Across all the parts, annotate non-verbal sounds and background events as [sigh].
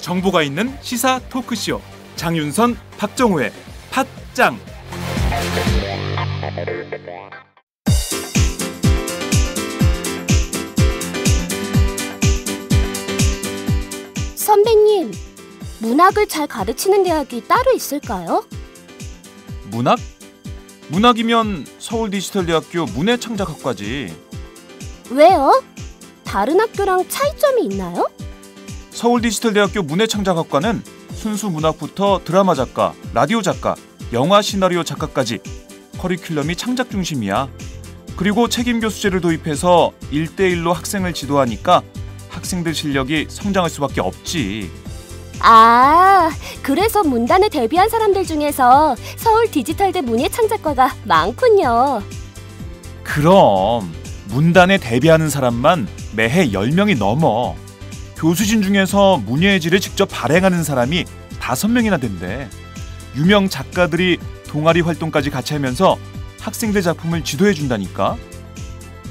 정보가 있는 시사 토크쇼 장윤선 박정우의 팟짱 문학을 잘 가르치는 대학이 따로 있을까요? 문학? 문학이면 서울 디지털대학교 문해창작학과지. 왜요? 다른 학교랑 차이점이 있나요? 서울 디지털대학교 문해창작학과는 순수 문학부터 드라마 작가, 라디오 작가, 영화 시나리오 작가까지 커리큘럼이 창작 중심이야. 그리고 책임 교수제를 도입해서 일대일로 학생을 지도하니까 학생들 실력이 성장할 수밖에 없지. 아, 그래서 문단에 데뷔한 사람들 중에서 서울 디지털대 문예 창작과가 많군요. 그럼 문단에 데뷔하는 사람만 매해 10명이 넘어. 교수진 중에서 문예의 질을 직접 발행하는 사람이 5명이나 된대. 유명 작가들이 동아리 활동까지 같이 하면서 학생들 작품을 지도해 준다니까.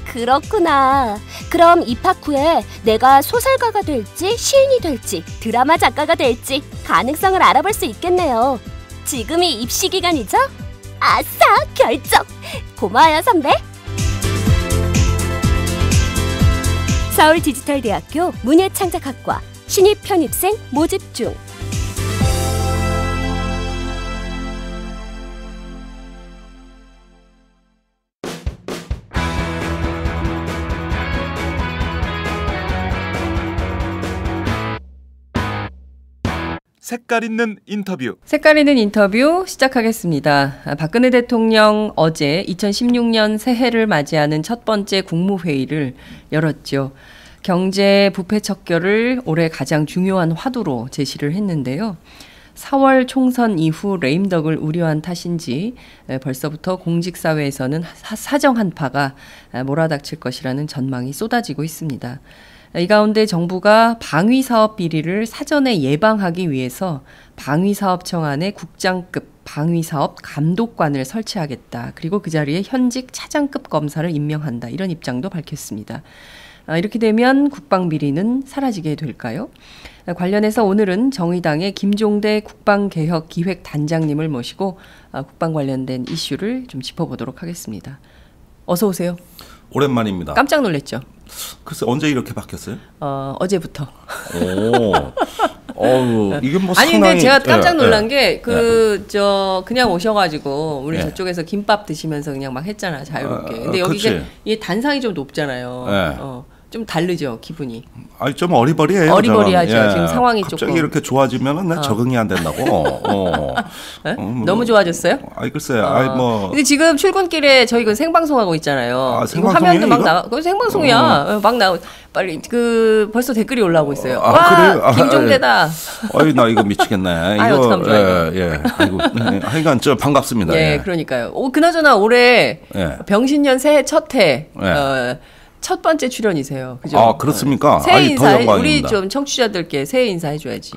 그렇구나. 그럼 입학 후에 내가 소설가가 될지 시인이 될지 드라마 작가가 될지 가능성을 알아볼 수 있겠네요. 지금이 입시 기간이죠? 아싸 결정. 고마워요 선배. 서울 디지털 대학교 문예창작학과 신입 편입생 모집 중. 색깔 있는 인터뷰. 색깔 있는 인터뷰 시작하겠습니다. 박근혜 대통령 어제 2016년 새해를 맞이하는 첫 번째 국무회의를 열었죠. 경제 부패 척결을 올해 가장 중요한 화두로 제시를 했는데요. 4월 총선 이후 레임덕을 우려한 탓인지 벌써부터 공직사회에서는 사정 한파가 몰아닥칠 것이라는 전망이 쏟아지고 있습니다. 이 가운데 정부가 방위사업 비리를 사전에 예방하기 위해서 방위사업청 안에 국장급 방위사업 감독관을 설치하겠다. 그리고 그 자리에 현직 차장급 검사를 임명한다. 이런 입장도 밝혔습니다. 아, 이렇게 되면 국방비리는 사라지게 될까요? 아, 관련해서 오늘은 정의당의 김종대 국방개혁기획단장님을 모시고 아, 국방 관련된 이슈를 좀 짚어보도록 하겠습니다. 어서 오세요. 오랜만입니다. 깜짝 놀랐죠? 글쎄 언제 이렇게 바뀌었어요? 어, 어제부터. 오. 어우, 이게 뭐 아니 근데 제가 예, 깜짝 놀란 예. 게그저 예. 그냥 오셔가지고 우리 예. 저쪽에서 김밥 드시면서 그냥 막 했잖아 자유롭게. 아, 근데 아, 여기 이게 단상이 좀 높잖아요. 어. 좀 다르죠 기분이. 아니 좀 어리버리해요. 어리버리하죠 예. 지금 상황이 갑자기 조금. 이렇게 좋아지면나 어. 적응이 안 된다고. 어. [laughs] 네? 어, 음, 너무 좋아졌어요? 아이 글쎄 어. 아이 뭐. 근데 지금 출근길에 저희 그 생방송하고 있잖아요. 아, 생방송이에요, 화면도 막 나가. 그 생방송이야. 어. 어, 막 나오. 빨리 그 벌써 댓글이 올라오고 있어요. 아, 와 그래요? 김종대다. 아, 아이 예. 나 이거 미치겠네. [laughs] 아 어떡하면 좋아. 예, 예, 아이고, 네, 하여간 저 반갑습니다. 예, 예. 그러니까요. 오, 그나저나 올해 예. 병신년 새해 첫해. 어, 첫 번째 출연이세요. 그죠? 아 그렇습니까? 네. 새해 아니, 인사 우리 좀 청취자들께 새해 인사해 줘야지.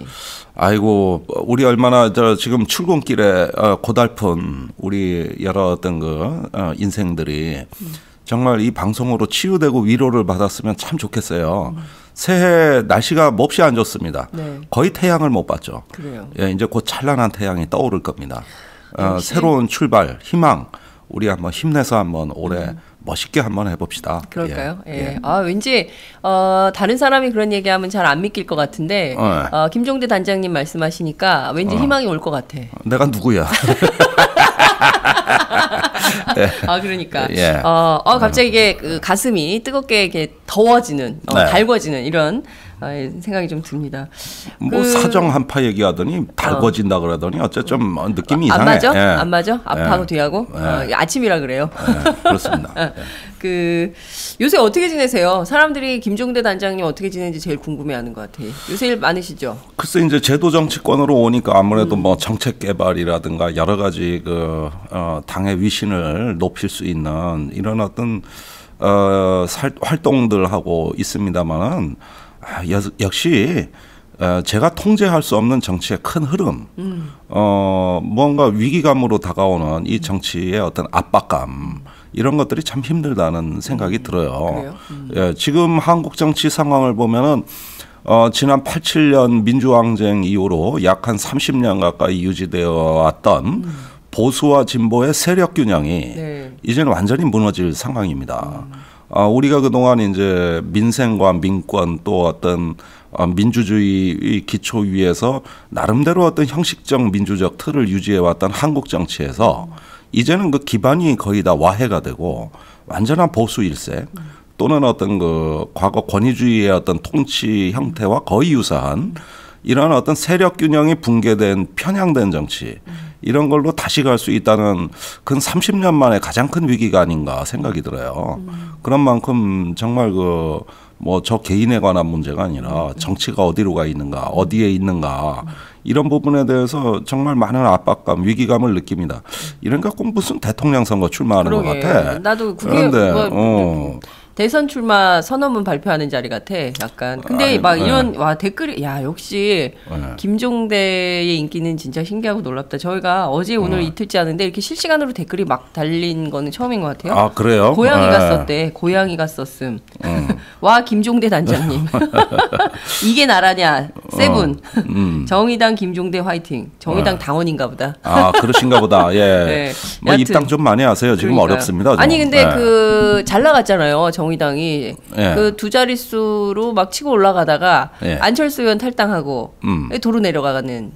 아이고 우리 얼마나 저 지금 출근길에 어, 고달픈 우리 여러 어떤 그 어, 인생들이 음. 정말 이 방송으로 치유되고 위로를 받았으면 참 좋겠어요. 음. 새해 날씨가 몹시 안 좋습니다. 네. 거의 태양을 못 봤죠. 그래요. 예, 이제 곧 찬란한 태양이 떠오를 겁니다. 어, 새로운 출발, 희망, 우리 한번 힘내서 한번 올해 음. 멋있게 한 번 해봅시다. 그럴까요? 예. 예. 예. 아 왠지 어, 다른 사람이 그런 얘기하면 잘 안 믿길 것 같은데 어. 예. 어, 김종대 단장님 말씀하시니까 왠지 어. 희망이 올 것 같아. 내가 누구야? [laughs] 예. 아 그러니까 예. 어, 어 갑자기 이게 그 가슴이 뜨겁게 이렇게 더워지는 어, 네. 달궈지는 이런 생각이 좀 듭니다. 뭐 그... 사정 한파 얘기하더니 달궈진다 그러더니 어째 쨌좀 뭐 느낌이 아, 안 이상해. 맞죠 예. 안 맞아? 앞하고 예. 뒤하고 예. 어, 아침이라 그래요. 예, 그렇습니다. [laughs] 아, 그 요새 어떻게 지내세요? 사람들이 김종대 단장님 어떻게 지내는지 제일 궁금해하는 것 같아요. 요새 일 많으시죠? 글쎄 이제 제도 정치권으로 오니까 아무래도 음. 뭐 정책 개발이라든가 여러 가지 그 어, 당의 위신을 높일 수 있는 이런 어떤 어, 활동들하고 있습니다만은. 아, 역시 어, 제가 통제할 수 없는 정치의 큰 흐름, 음. 어, 뭔가 위기감으로 다가오는 이 정치의 어떤 압박감 이런 것들이 참 힘들다는 생각이 음. 들어요. 음. 예, 지금 한국 정치 상황을 보면은 어, 지난 87년 민주항쟁 이후로 약 한 30년 가까이 유지되어 왔던 보수와 진보의 세력 균형이 네. 이제는 완전히 무너질 상황입니다. 아, 우리가 그동안 이제 민생과 민권 또 어떤 어, 민주주의의 기초 위에서 나름대로 어떤 형식적 민주적 틀을 유지해왔던 한국 정치에서 이제는 그 기반이 거의 다 와해가 되고 완전한 보수 일색 또는 어떤 그 과거 권위주의의 어떤 통치 형태와 거의 유사한 이러한 어떤 세력 균형이 붕괴된 편향된 정치 이런 걸로 다시 갈 수 있다는 근 30년 만에 가장 큰 위기가 아닌가 생각이 들어요. 음. 그런 만큼 정말 그 뭐 저 개인에 관한 문제가 아니라 정치가 어디로 가 있는가, 어디에 있는가 이런 부분에 대해서 정말 많은 압박감, 위기감을 느낍니다. 이런니꼭 무슨 대통령 선거 출마하는 그러게. 것 같아. 나도 그게 그런데 뭐, 어. 대선 출마 선언문 발표하는 자리 같아. 약간. 근데 아, 막 네. 이런 네. 와 댓글이 야 역시 네. 김종대의 인기는 진짜 신기하고 놀랍다. 저희가 어제 오늘 네. 이틀째 하는데 이렇게 실시간으로 댓글이 막 달린 거는 처음인 것 같아요. 아 그래요? 고양이가 썼대. 네. 고양이가 썼음. 음. 와 김종대 단장님. [laughs] 이게 나라냐? 세븐. 어, 음. 정의당 김종대 화이팅. 정의당 네. 당원인가 보다. 아 그러신가 보다. 예. [laughs] 뭐 입당 좀 많이 하세요. 지금 그러니까요. 어렵습니다. 저. 아니 근데 그 잘 나갔잖아요. 정 정의당이 예. 그두 자릿수로 막 치고 올라가다가 예. 안철수 의원 탈당하고 음. 도로 내려가는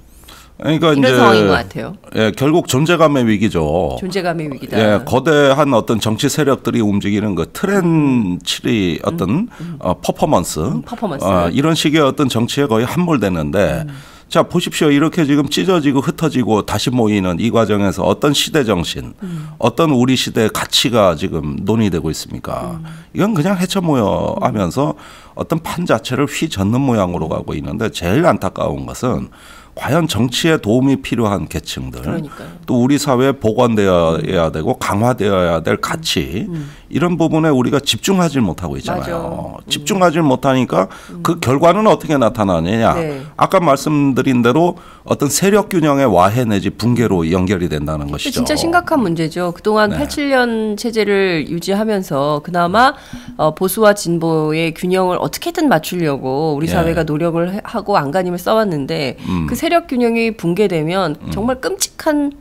그러니까 이런 상황인 것 같아요. 예, 결국 존재감의 위기죠. 존재감의 위기다. 예, 거대한 어떤 정치 세력들이 움직이는 그 트렌치리 어떤 음, 음. 어, 퍼포먼스, 음, 퍼포먼스. 어, 이런 식의 어떤 정치에 거의 함몰되는데 음. 자, 보십시오. 이렇게 지금 찢어지고 흩어지고 다시 모이는 이 과정에서 어떤 시대 정신, 음. 어떤 우리 시대 의 가치가 지금 논의되고 있습니까? 음. 이건 그냥 헤쳐 모여 하면서 어떤 판 자체를 휘젓는 모양으로 가고 있는데 제일 안타까운 것은 과연 정치에 도움이 필요한 계층들 그러니까요. 또 우리 사회에 복원되어야 되고 강화되어야 될 가치 음. 이런 부분에 우리가 집중하지 못하고 있잖아요. 맞아. 음. 집중하지 못하니까 그 결과는 어떻게 나타나느냐. 네. 아까 말씀드린 대로 어떤 세력 균형의 와해 내지 붕괴로 연결이 된다는 것이죠. 진짜 심각한 문제죠. 그동안 네. 87년 체제를 유지하면서 그나마 어, 보수와 진보의 균형을 어떻게든 맞추려고 우리 네. 사회가 노력을 하고 안간힘을 써왔는데 음. 그 세력 균형이 붕괴되면 음. 정말 끔찍한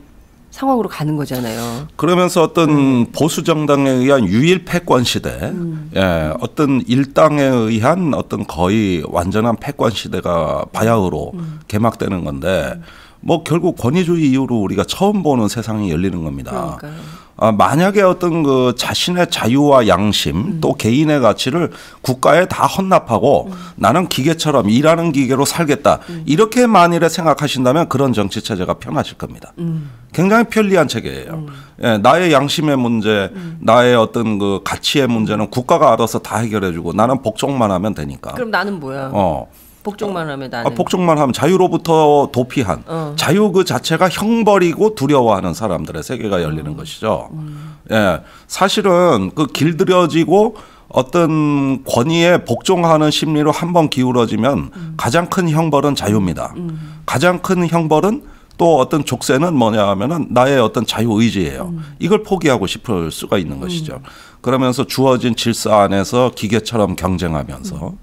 상황으로 가는 거잖아요. 그러면서 어떤 음. 보수 정당에 의한 유일 패권 시대, 음. 예, 어떤 일당에 의한 어떤 거의 완전한 패권 시대가 바야흐로 음. 개막되는 건데, 뭐 결국 권위주의 이후로 우리가 처음 보는 세상이 열리는 겁니다. 그러니까요. 아, 만약에 어떤 그 자신의 자유와 양심 음. 또 개인의 가치를 국가에 다 헌납하고 음. 나는 기계처럼 일하는 기계로 살겠다 음. 이렇게 만일에 생각하신다면 그런 정치 체제가 편하실 겁니다. 음. 굉장히 편리한 체계예요. 음. 예, 나의 양심의 문제, 음. 나의 어떤 그 가치의 문제는 국가가 알아서 다 해결해주고 나는 복종만 하면 되니까. 그럼 나는 뭐야? 어. 복종만 하면 아, 나는. 아, 복종만 하면 자유로부터 도피한 어. 자유 그 자체가 형벌이고 두려워하는 사람들의 세계가 열리는 음. 것이죠. 음. 예, 사실은 그 길들여지고 어떤 권위에 복종하는 심리로 한번 기울어지면 음. 가장 큰 형벌은 자유입니다. 음. 가장 큰 형벌은 또 어떤 족쇄는 뭐냐 하면은 나의 어떤 자유 의지예요. 음. 이걸 포기하고 싶을 수가 있는 음. 것이죠. 그러면서 주어진 질서 안에서 기계처럼 경쟁하면서.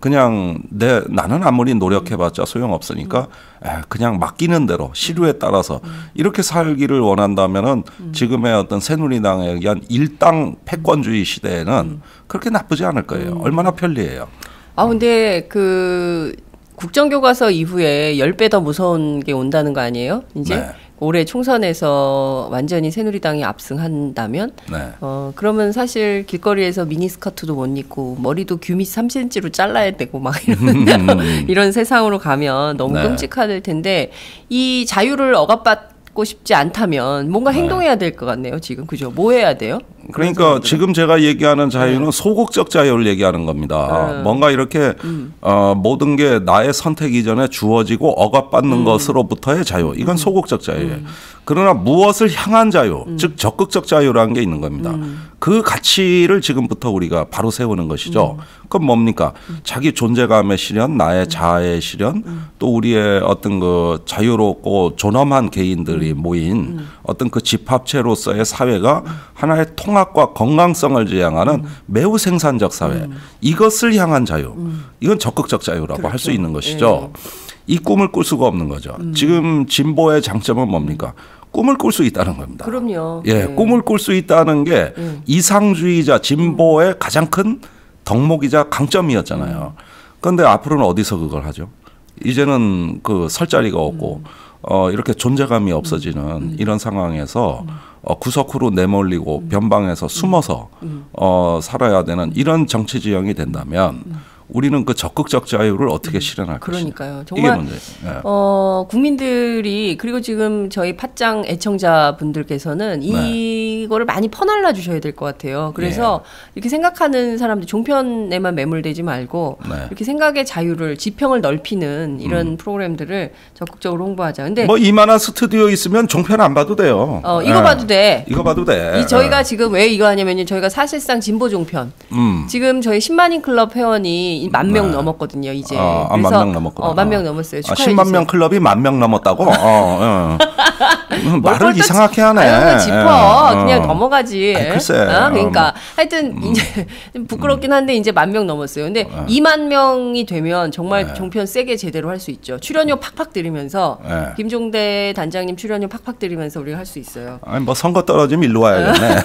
그냥 내 나는 아무리 노력해봤자 소용없으니까 음. 에, 그냥 맡기는 대로 시류에 따라서 음. 음. 이렇게 살기를 원한다면은 음. 지금의 어떤 새누리당에 의한 일당 패권주의 시대에는 음. 그렇게 나쁘지 않을 거예요. 음. 얼마나 편리해요. 아 근데 그 국정교과서 이후에 열 배 더 무서운 게 온다는 거 아니에요? 이제 네. 올해 총선에서 완전히 새누리당이 압승한다면 네. 어 그러면 사실 길거리에서 미니스커트도 못 입고 머리도 규밋 3cm로 잘라야 되고 막 이런 음. [laughs] 이런 세상으로 가면 너무 네. 끔찍할 텐데 이 자유를 억압받 받고 싶지 않다면 뭔가 네. 행동해야 될 것 같네요. 지금 그죠? 뭐 해야 돼요? 그러니까 지금 제가 얘기하는 네. 자유는 네. 소극적 자유를 얘기하는 겁니다. 네. 뭔가 이렇게 음. 어, 모든 게 나의 선택 이전에 주어지고 억압받는 음. 것으로부터의 자유. 이건 음. 소극적 자유예요. 음. 그러나 무엇을 향한 자유, 음. 즉 적극적 자유라는 게 있는 겁니다. 음. 그 가치를 지금부터 우리가 바로 세우는 것이죠. 음. 그건 뭡니까? 음. 자기 존재감의 실현, 나의 음. 자아의 실현, 음. 또 우리의 어떤 그 자유롭고 존엄한 개인들이 음. 모인 어떤 그 집합체로서의 사회가 하나의 통합과 건강성을 지향하는 매우 생산적 사회. 이것을 향한 자유. 이건 적극적 자유라고 그렇죠. 할수 있는 것이죠. 예. 이 꿈을 꿀 수가 없는 거죠. 지금 진보의 장점은 뭡니까? 꿈을 꿀 수 있다는 겁니다. 그럼요. 예, 네. 꿈을 꿀 수 있다는 게 음. 이상주의자 진보의 음. 가장 큰 덕목이자 강점이었잖아요. 음. 그런데 앞으로는 어디서 그걸 하죠? 이제는 그 설 자리가 없고 음. 어, 이렇게 존재감이 없어지는 음. 이런 상황에서 음. 어, 구석으로 내몰리고 음. 변방에서 숨어서 어, 살아야 되는 이런 정치 지형이 된다면 우리는 그 적극적 자유를 어떻게 음, 실현할 것이냐. 그러니까요. 정말 이게 문 네. 어, 국민들이 그리고 지금 저희 팟짱 애청자분들께서는 네. 이거를 많이 퍼날라 주셔야 될 것 같아요. 그래서 예. 이렇게 생각하는 사람들 종편에만 매몰되지 말고 네. 이렇게 생각의 자유를 지평을 넓히는 이런 음. 프로그램들을 적극적으로 홍보하자. 근데 뭐 이만한 스튜디오 있으면 종편 안 봐도 돼요. 어, 이거 예. 봐도 돼. 이거 봐도 돼. 이 저희가 예. 지금 왜 이거 하냐면요. 저희가 사실상 진보 종편. 음. 지금 저희 10만인 클럽 회원이 클럽이 만명 네. 넘었거든요 이제. 아, 아, 어, 아, 만명 넘었거든요. 어, 만명 넘었어요. 아, 10만 주세명 클럽이 만 명 넘었다고. 어, 어, 어. [laughs] 음, 말을 이상하게 하네. 짚어. 예. 예. 그냥 어. 넘어가지. 아 글쎄. 어? 그러니까 음. 하여튼 음. 이제 [laughs] 부끄럽긴 한데 이제 만 명 넘었어요. 근데 예. 2만 명이 되면 정말 예. 종편 세게 제대로 할 수 있죠. 출연료 팍팍 들이면서 예. 김종대 단장님 출연료 팍팍 들이면서 우리가 할 수 있어요. 아니 뭐 선거 떨어지면 일로 와야겠네.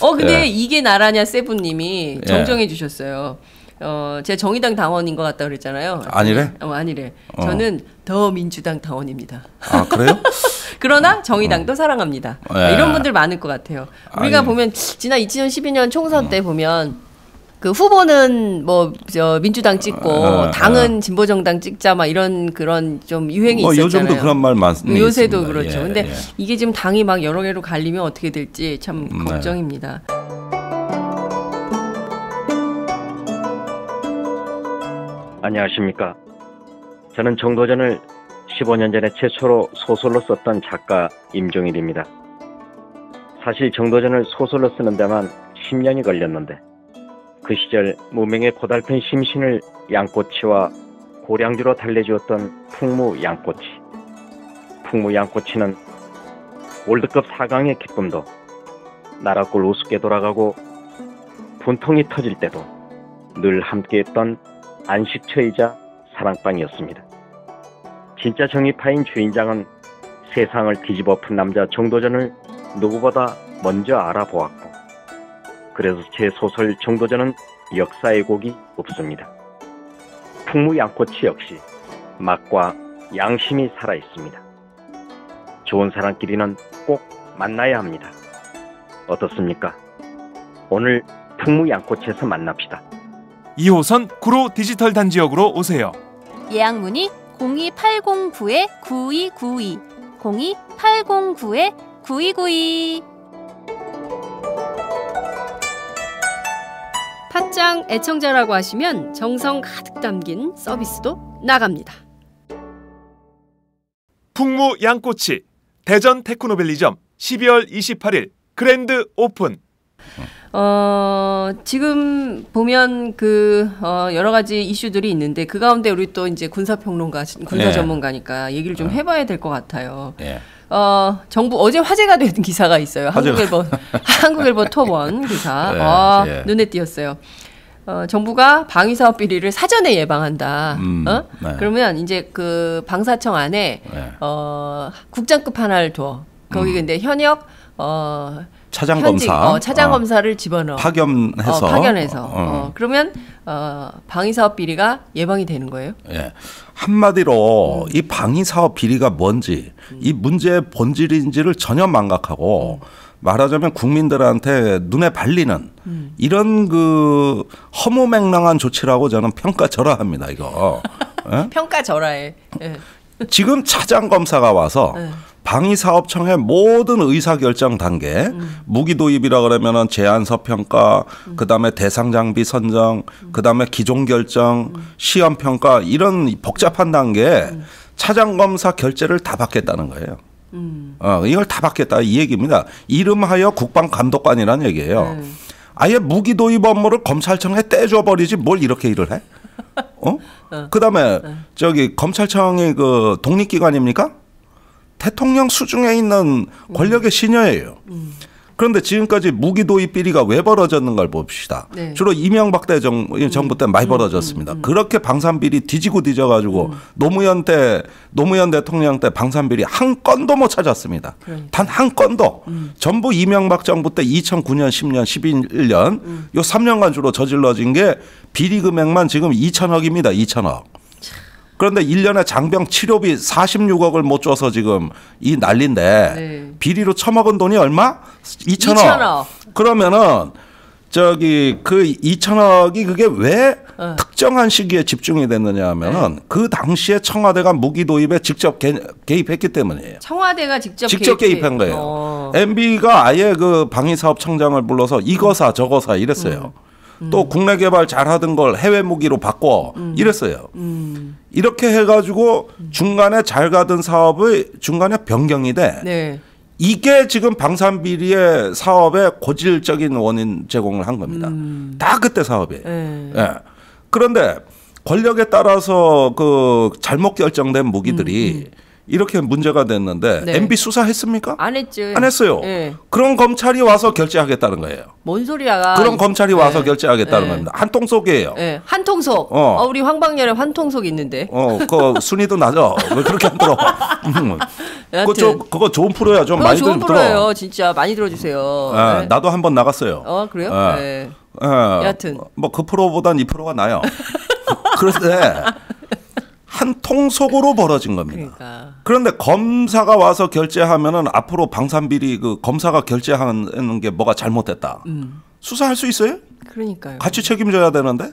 어 근데 [laughs] 예. 이게 나라냐 세븐님이 정정해 주셨어요. 그어요 어, 제 정의당 당원인 것 같다 그랬잖아요. 아니래? 어, 아니래. 어. 저는 더 민주당 당원입니다. 아, 그래요? [laughs] 그러나 정의당도 어. 사랑합니다. 네. 이런 분들 많을 것 같아요. 우리가 아니. 보면 지난 2012년 총선 음. 때 보면 그 후보는 뭐 저 민주당 찍고 에, 어, 예. 당은 에. 진보정당 찍자 막 이런 그런 좀 유행이 뭐 있었잖아요. 요즘도 그런 말 많습니다. 네, 요새도 있습니다. 그렇죠. 예, 근데 예. 이게 지금 당이 막 여러 개로 갈리면 어떻게 될지 참 음, 네. 걱정입니다. 네. 안녕하십니까. 저는 정도전을 15년 전에 최초로 소설로 썼던 작가 임종일입니다. 사실 정도전을 소설로 쓰는 데만 10년이 걸렸는데 그 시절 무명의 고달픈 심신을 양꼬치와 고량주로 달래주었던 풍무 양꼬치. 풍무 양꼬치는 월드컵 4강의 기쁨도 나라골 우습게 돌아가고 분통이 터질 때도 늘 함께했던 안식처이자 사랑방이었습니다. 진짜 정의파인 주인장은 세상을 뒤집어 푼 남자 정도전을 누구보다 먼저 알아보았고 그래서 제 소설 정도전은 역사의 곡이 없습니다. 풍무양꼬치 역시 맛과 양심이 살아있습니다. 좋은 사람끼리는 꼭 만나야 합니다. 어떻습니까? 오늘 풍무양꼬치에서 만납시다. 2호선 구로 디지털 단지역으로 오세요. 예약 문의 02809-9292 02809-9292 팟짱 애청자라고 하시면 정성 가득 담긴 서비스도 나갑니다. 풍무 양꼬치 대전 테크노밸리점 12월 28일 그랜드 오픈 어, 지금 보면 그 어, 여러 가지 이슈들이 있는데 그 가운데 우리 또 이제 군사 평론가, 예. 군사 전문가니까 얘기를 좀 아. 해봐야 될 것 같아요. 네. 어, 정부 어제 화제가 된 [laughs] 기사가 있어요. 한국일보 [laughs] 한국일보 토번 기사. 네, 아, 예. 눈에 띄었어요. 어, 정부가 방위사업 비리를 사전에 예방한다. 음, 어? 네. 그러면 이제 그 방사청 안에 네. 어, 국장급 하나를 둬. 거기 음. 근데 현역 어, 차장 검사, 어, 차장 아. 검사를 집어넣어 파견해서 어, 파견해서 어. 어. 그러면 어, 방위 사업 비리가 예방이 되는 거예요? 예, 한마디로 음. 이 방위 사업 비리가 뭔지 음. 이 문제의 본질인지를 전혀 망각하고 음. 말하자면 국민들한테 눈에 발리는 음. 이런 그 허무맹랑한 조치라고 저는 평가절하합니다 이거. [laughs] 예? 평가절하에 예. 지금 차장 검사가 와서. 예. 방위사업청의 모든 의사결정 단계 음. 무기 도입이라 그러면은 제안서 평가 음. 그다음에 대상 장비 선정 음. 그다음에 기종 결정 시험 평가 이런 복잡한 단계에 차장검사 결제를다 받겠다는 거예요. 어, 이걸 다 받겠다 이 얘기입니다. 이름하여 국방감독관이라는 얘기예요. 네. 아예 무기 도입 업무를 검찰청에 떼줘 버리지 뭘 이렇게 일을 해? 어? 어. 그다음에 어. 저기 검찰청이 그 독립기관입니까? 대통령 수중에 있는 권력의 신여예요. 그런데 지금까지 무기 도입 비리가 왜 벌어졌는가를 봅시다. 네. 주로 이명박 대 정, 부때 많이 벌어졌습니다. 음, 음, 음. 그렇게 방산 비리 뒤지고 뒤져가지고 노무현 때 노무현 대통령 때 방산 비리 한 건도 못 찾았습니다. 그러니까. 단한 건도 전부 이명박 정부 때 2009년, 10년, 11년 요 3년간 주로 저질러진 게 비리 금액만 지금 2천억입니다. 2천억. 그런데 1년에 장병 치료비 46억을 못 줘서 지금 이 난리인데 네. 비리로 처먹은 돈이 얼마? 2천억. 2천억. 그러면은 저기 그 2천억이 그게 왜 어. 특정한 시기에 집중이 됐느냐 하면은 네. 그 당시에 청와대가 무기 도입에 직접 개, 입했기 때문이에요. 청와대가 직접 직접 개입... 개입한 거예요. 어. MB가 아예 그 방위 사업 청장을 불러서 이거 사 저거 사 이랬어요. 음. 음. 또 국내 개발 잘 하던 걸 해외 무기로 바꿔 음. 이랬어요. 음. 이렇게 해가지고 중간에 잘 가던 사업의 중간에 변경이 돼. 네. 이게 지금 방산비리의 사업의 고질적인 원인 제공을 한 겁니다. 음. 다 그때 사업이에요. 네. 예. 그런데 권력에 따라서 그 잘못 결정된 무기들이 음, 이렇게 문제가 됐는데 네. MB 수사했습니까? 안 했죠. 안 했어요. 네. 그런 검찰이 와서 결제하겠다는 거예요. 뭔 소리야? 그런 검찰이 예. 와서 결제하겠다는 예. 겁니다. 한 통속이에요. 한 통속. 어. 어 우리 황방열에 한 통속 있는데. 어, 그 순위도 낮아. 왜 그렇게 안 들어? [laughs] 음. 그거 좀 그거 좋은 프로야. 좀 많이 좋은 들어. 프로예요. 진짜 많이 들어주세요. 네. 나도 한 번 나갔어요. 어, 그래요? 네. 네. 여하튼 뭐 그 프로보단 이 프로가 나요. [laughs] 그런데 한 통속으로 벌어진 겁니다. 그러니까. 그런데 검사가 와서 결제하면은 앞으로 방산비리 그 검사가 결제하는 게 뭐가 잘못됐다. 음. 수사할 수 있어요? 그러니까요. 같이 책임져야 되는데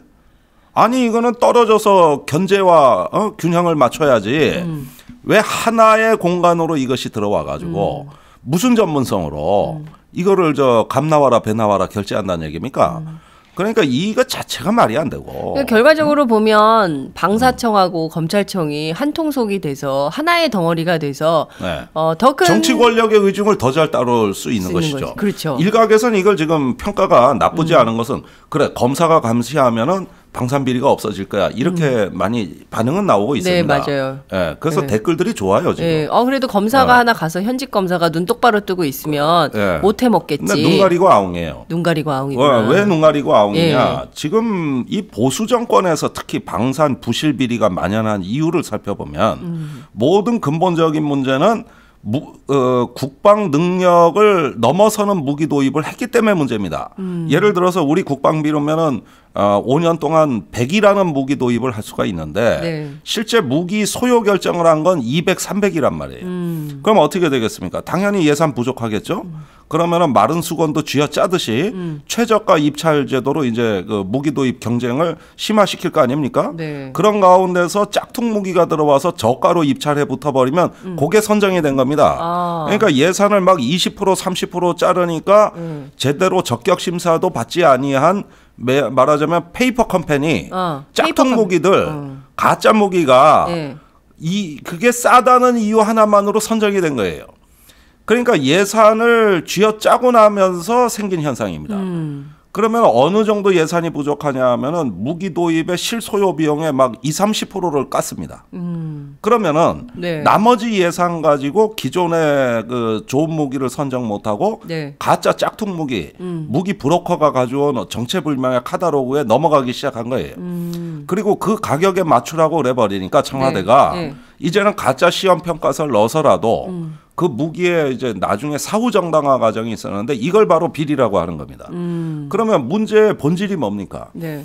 아니 이거는 떨어져서 견제와 어? 균형을 맞춰야지 음. 왜 하나의 공간으로 이것이 들어와 가지고 음. 무슨 전문성으로 음. 이거를 저 감나와라 배나와라 결제한다는 얘기입니까? 음. 그러니까 이거 자체가 말이 안 되고. 그러니까 결과적으로 음. 보면 방사청하고 음. 검찰청이 한 통속이 돼서 하나의 덩어리가 돼서 네. 어, 더큰 정치 권력의 의중을 더 잘 따를 수 있는 것이죠. 거지. 그렇죠. 일각에서는 이걸 지금 평가가 나쁘지 음. 않은 것은 그래 검사가 감시하면은 방산 비리가 없어질 거야 이렇게 음. 많이 반응은 나오고 네, 있습니다. 네 맞아요. 예, 그래서 네. 댓글들이 좋아요 지금. 예. 어 그래도 검사가 예. 하나 가서 현직 검사가 눈 똑바로 뜨고 있으면 예. 못해 먹겠지. 눈 가리고 아웅이에요. 눈 가리고 아웅이구나. 왜, 눈 가리고 아웅이냐? 예. 지금 이 보수 정권에서 특히 방산 부실 비리가 만연한 이유를 살펴보면 음. 모든 근본적인 문제는 무, 어, 국방 능력을 넘어서는 무기 도입을 했기 때문에 문제입니다. 음. 예를 들어서 우리 국방비로면은 어, 5년 동안 100이라는 무기 도입을 할 수가 있는데 네. 실제 무기 소요 결정을 한 건 200, 300이란 말이에요. 음. 그럼 어떻게 되겠습니까? 당연히 예산 부족하겠죠. 음. 그러면은 마른 수건도 쥐어 짜듯이 음. 최저가 입찰 제도로 이제 그 무기 도입 경쟁을 심화시킬 거 아닙니까? 네. 그런 가운데서 짝퉁 무기가 들어와서 저가로 입찰해 붙어 버리면 음. 그게 선정이 된 겁니다. 아. 그러니까 예산을 막20% 30% 자르니까 네. 제대로 적격 심사도 받지 아니한 매, 말하자면 페이퍼 컴퍼니 어, 짝퉁 모기들 어. 가짜 모기가 네. 이 그게 싸다는 이유 하나만으로 선정이 된 거예요. 그러니까 예산을 쥐어짜고 나면서 생긴 현상입니다. 음. 그러면 어느 정도 예산이 부족하냐 하면은 무기 도입의 실소요 비용의 막 2, 30%를 깠습니다. 음. 그러면은 네. 나머지 예산 가지고 기존의 그 좋은 무기를 선정 못 하고 네. 가짜 짝퉁 무기, 음. 무기 브로커가 가져온 정체불명의 카다로그에 넘어가기 시작한 거예요. 음. 그리고 그 가격에 맞추라고 그 버리니까 청와대가 네. 네. 이제는 가짜 시험 평가서를 넣어서라도 음. 그 무기에 이제 나중에 사후 정당화 과정이 있었는데 이걸 바로 비리라고 하는 겁니다. 음. 그러면 문제의 본질이 뭡니까? 네.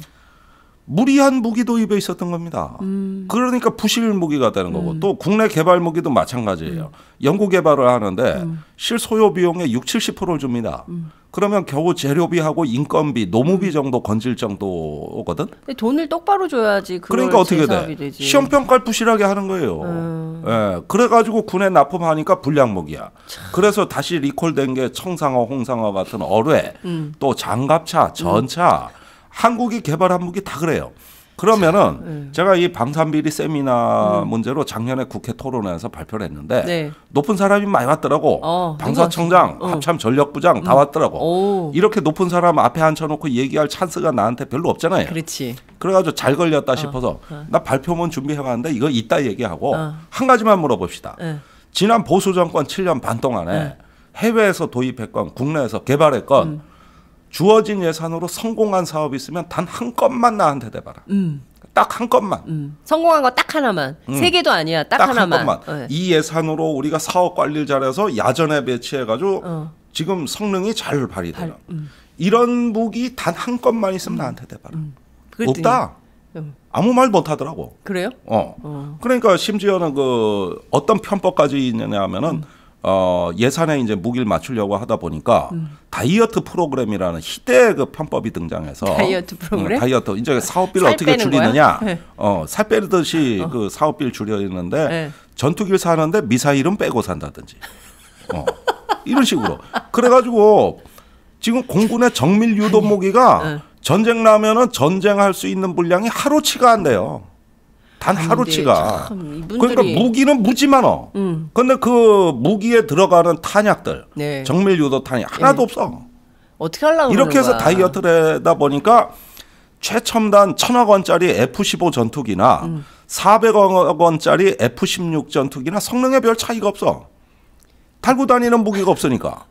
무리한 무기 도입에 있었던 겁니다. 음. 그러니까 부실 무기가 되는 거고 음. 또 국내 개발 무기도 마찬가지예요. 음. 연구 개발을 하는데 음. 실소요 비용의 6, 70%를 줍니다. 음. 그러면 겨우 재료비하고 인건비, 노무비 음. 정도 건질 정도거든. 돈을 똑바로 줘야지. 그러니까 어떻게 돼? 시험 평가를 부실하게 하는 거예요. 음. 예, 그래가지고 군에 납품하니까 불량무기야 참. 그래서 다시 리콜된 게 청상어, 홍상어 같은 어뢰, 음. 또 장갑차, 전차. 음. 한국이 개발한 무기 다 그래요. 그러면은 네. 제가 이 방산비리 세미나 음. 문제로 작년에 국회 토론회에서 발표를 했는데 네. 높은 사람이 많이 왔더라고. 어, 방사청장, 어. 합참 전력부장 다 음. 왔더라고. 오. 이렇게 높은 사람 앞에 앉혀놓고 얘기할 찬스가 나한테 별로 없잖아요. 그렇지. 그래가지고 잘 걸렸다 어. 싶어서 어. 나 발표문 준비해봤는데 이거 이따 얘기하고 어. 한 가지만 물어봅시다. 네. 지난 보수 정권 7년 반 동안에 네. 해외에서 도입했건 국내에서 개발했건 음. 주어진 예산으로 성공한 사업이 있으면 단 한 건만 나한테 대봐라. 음. 딱한 건만. 음. 성공한 거 딱 하나만. 음. 세 개도 아니야. 딱, 딱 하나만. 네. 이 예산으로 우리가 사업 관리를 잘해서 야전에 배치해가지고 어. 지금 성능이 잘 발휘되는. 음. 이런 무기 단 한 건만 있으면 음. 나한테 대봐라. 음. 없다. 음. 아무 말 못하더라고. 그래요? 어. 어. 그러니까 심지어는 그 어떤 편법까지 있느냐 하면은 어, 예산에 이제 무기를 맞추려고 하다 보니까 음. 다이어트 프로그램이라는 희대의 그 편법이 등장해서 다이어트 프로그램 음, 다이어트 이제 사업비를 어떻게 줄이느냐 네. 어살 빼듯이 어. 그 사업비를 줄여야되는데 네. 전투기를 사는데 미사일은 빼고 산다든지 어, 이런 식으로 그래가지고 지금 공군의 정밀 유도 무기가 네. 전쟁 나면은 전쟁할 수 있는 분량이 하루치가 안 돼요. 단 하루치가. 그러니까 무기는 무지 많어. 음. 근데 그 무기에 들어가는 탄약들, 네. 정밀 유도 탄약 하나도 네. 없어. 어떻게 하려고 이렇게 해서 거야. 다이어트를 하다 보니까 최첨단 천억 원짜리 F-15 전투기나 음. 400억 원짜리 F-16 전투기나 성능에 별 차이가 없어. 달고 다니는 무기가 없으니까.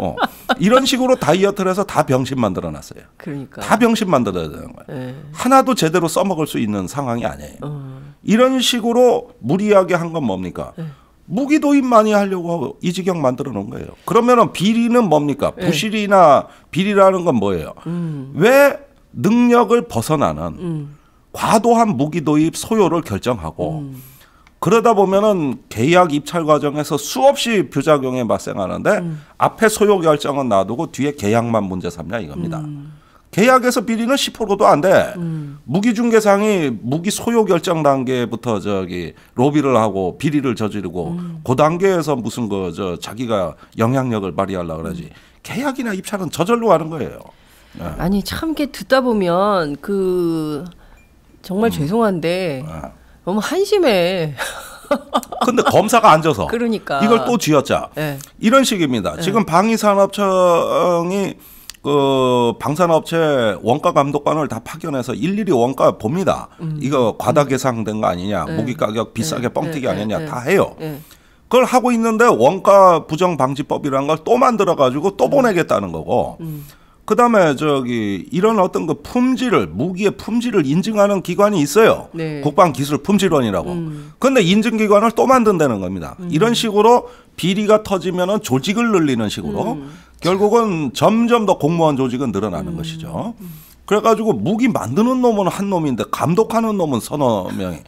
어. 이런 식으로 다이어트를 해서 다 병신 만들어 놨어요. 그러니까. 다 병신 만들어야 되는 거예요. 네. 하나도 제대로 써먹을 수 있는 상황이 아니에요. 어. 이런 식으로 무리하게 한 건 뭡니까? 네. 무기 도입 많이 하려고 하고 이 지경 만들어 놓은 거예요. 그러면 비리는 뭡니까? 네. 부실이나 비리라는 건 뭐예요? 음. 왜 능력을 벗어나는 음. 과도한 무기 도입 소요를 결정하고 음. 그러다 보면은 계약 입찰 과정에서 수없이 부작용이 발생하는데 음. 앞에 소요 결정은 놔두고 뒤에 계약만 문제 삼냐 이겁니다. 음. 계약에서 비리는 10%도 안 돼. 음. 무기 중개상이 무기 소요 결정 단계부터 저기 로비를 하고 비리를 저지르고 음. 그 단계에서 무슨 거저 그 자기가 영향력을 발휘하려고 그러지. 음. 계약이나 입찰은 저절로 가는 거예요. 네. 아니 참게 듣다 보면 그 정말 음. 죄송한데 네. 너무 한심해. [laughs] 근데 검사가 앉아서 그러니까. 이걸 또쥐었짜 네. 예. 이런 식입니다. 네. 지금 방위산업청이 그 방산업체 원가 감독관을 다 파견해서 일일이 원가 봅니다. 음. 이거 과다 계상된 거 아니냐, 네. 무기 가격 비싸게 뻥튀기 아니냐 다 해요. 그걸 하고 있는데 원가 부정 방지법이라는 걸 또 만들어 가지고 또 음. 보내겠다는 거고. 음. 그 다음에 저기 이런 어떤 그 품질을 무기의 품질을 인증하는 기관이 있어요. 네. 국방기술품질원이라고. 음. 근데 인증기관을 또 만든다는 겁니다. 음. 이런 식으로 비리가 터지면은 조직을 늘리는 식으로 음. 결국은 점점 더 공무원 조직은 늘어나는 음. 것이죠. 음. 그래가지고 무기 만드는 놈은 한 놈인데 감독하는 놈은 서너 명이.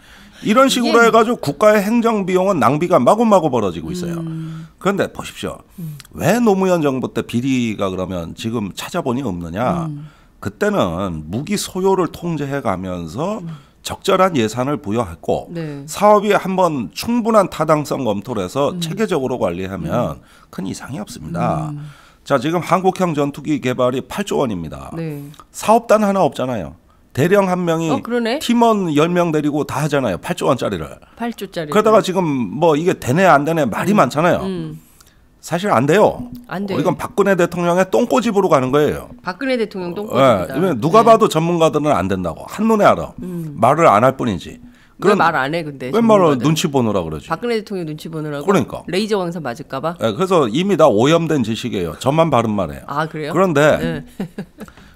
이런 식으로 예. 해가지고 국가의 행정 비용은 낭비가 마구마구 벌어지고 있어요. 음. 그런데 보십시오. 음. 왜 노무현 정부 때 비리가 그러면 지금 찾아보니 없느냐? 음. 그때는 무기 소요를 통제해 가면서 음. 적절한 예산을 부여했고 네. 사업이 한 번 충분한 타당성 검토를 해서 음. 체계적으로 관리하면 음. 큰 이상이 없습니다. 자, 지금 한국형 전투기 개발이 8조 원입니다. 네. 사업단 하나 없잖아요. 대령 한 명이 어, 팀원 열 명 데리고 다 하잖아요. 8조 원짜리를. 8조짜리. 그러다가 지금 뭐 이게 되네 안 되네 말이 음. 많잖아요. 음. 사실 안 돼요. 안돼 어, 이건 박근혜 대통령의 똥꼬집으로 가는 거예요. 박근혜 대통령 똥꼬집이다. 네, 누가 네. 봐도 전문가들은 안 된다고 한눈에 알아. 음. 말을 안 할 뿐이지. 그런 말안 해, 근데. 왜 말을 눈치 보느라 그러지? 박근혜 대통령 눈치 보느라고. 그러니까. 레이저 왕사 맞을까봐. 네, 그래서 이미 다 오염된 지식이에요. 저만 바른 말해요. 아 그래요? 그런데 네. [laughs]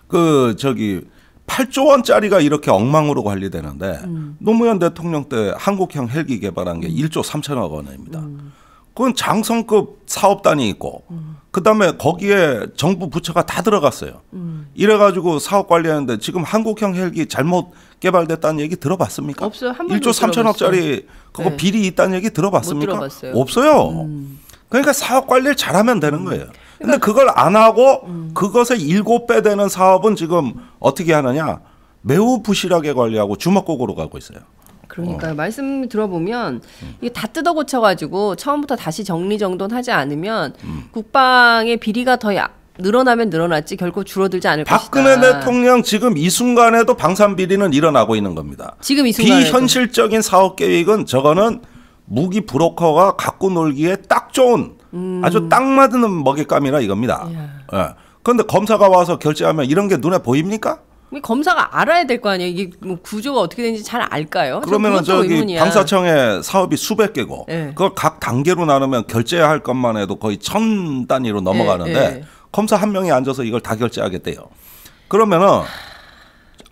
그 저기 8조 원짜리가 이렇게 엉망으로 관리되는데 음. 노무현 대통령 때 한국형 헬기 개발한 게 1조 음. 3천억 원입니다. 음. 그건 장성급 사업단이 있고 음. 그다음에 거기에 정부 부처가 다 들어갔어요. 음. 이래가지고 사업 관리하는데 지금 한국형 헬기 잘못 개발됐다는 얘기 들어봤습니까? 없어요. 1조 3천억짜리 그거 네. 비리 있다는 얘기 들어봤습니까? 없어요. 음. 그러니까 사업 관리를 잘하면 되는 거예요. 근데 그러니까 그걸 안 하고 음. 그것의 일곱 배 되는 사업은 지금 어떻게 하느냐? 매우 부실하게 관리하고 주먹구구로 가고 있어요. 그러니까요. 어. 말씀 들어보면 음. 이게 다 뜯어 고쳐가지고 처음부터 다시 정리정돈하지 않으면 음. 국방의 비리가 더 야, 늘어나면 늘어났지 결코 줄어들지 않을 박근혜 것이다. 박근혜 대통령 지금 이 순간에도 방산 비리는 일어나고 있는 겁니다. 지금 이 순간 비현실적인 사업 계획은 저거는 음. 무기 브로커가 갖고 놀기에 딱 좋은 음. 아주 딱 맞는 먹잇감이라 이겁니다. 예. 예. 그런데 검사가 와서 결제하면 이런 게 눈에 보입니까? 검사가 알아야 될 거 아니에요. 이게 뭐 구조가 어떻게 되는지 잘 알까요? 그러면 저기 의문이야. 방사청의 사업이 수백 개고 예. 그걸 각 단계로 나누면 결제해야 할 것만 해도 거의 천 단위로 넘어가는데 예, 예. 검사 한 명이 앉아서 이걸 다 결제하겠대요. 그러면은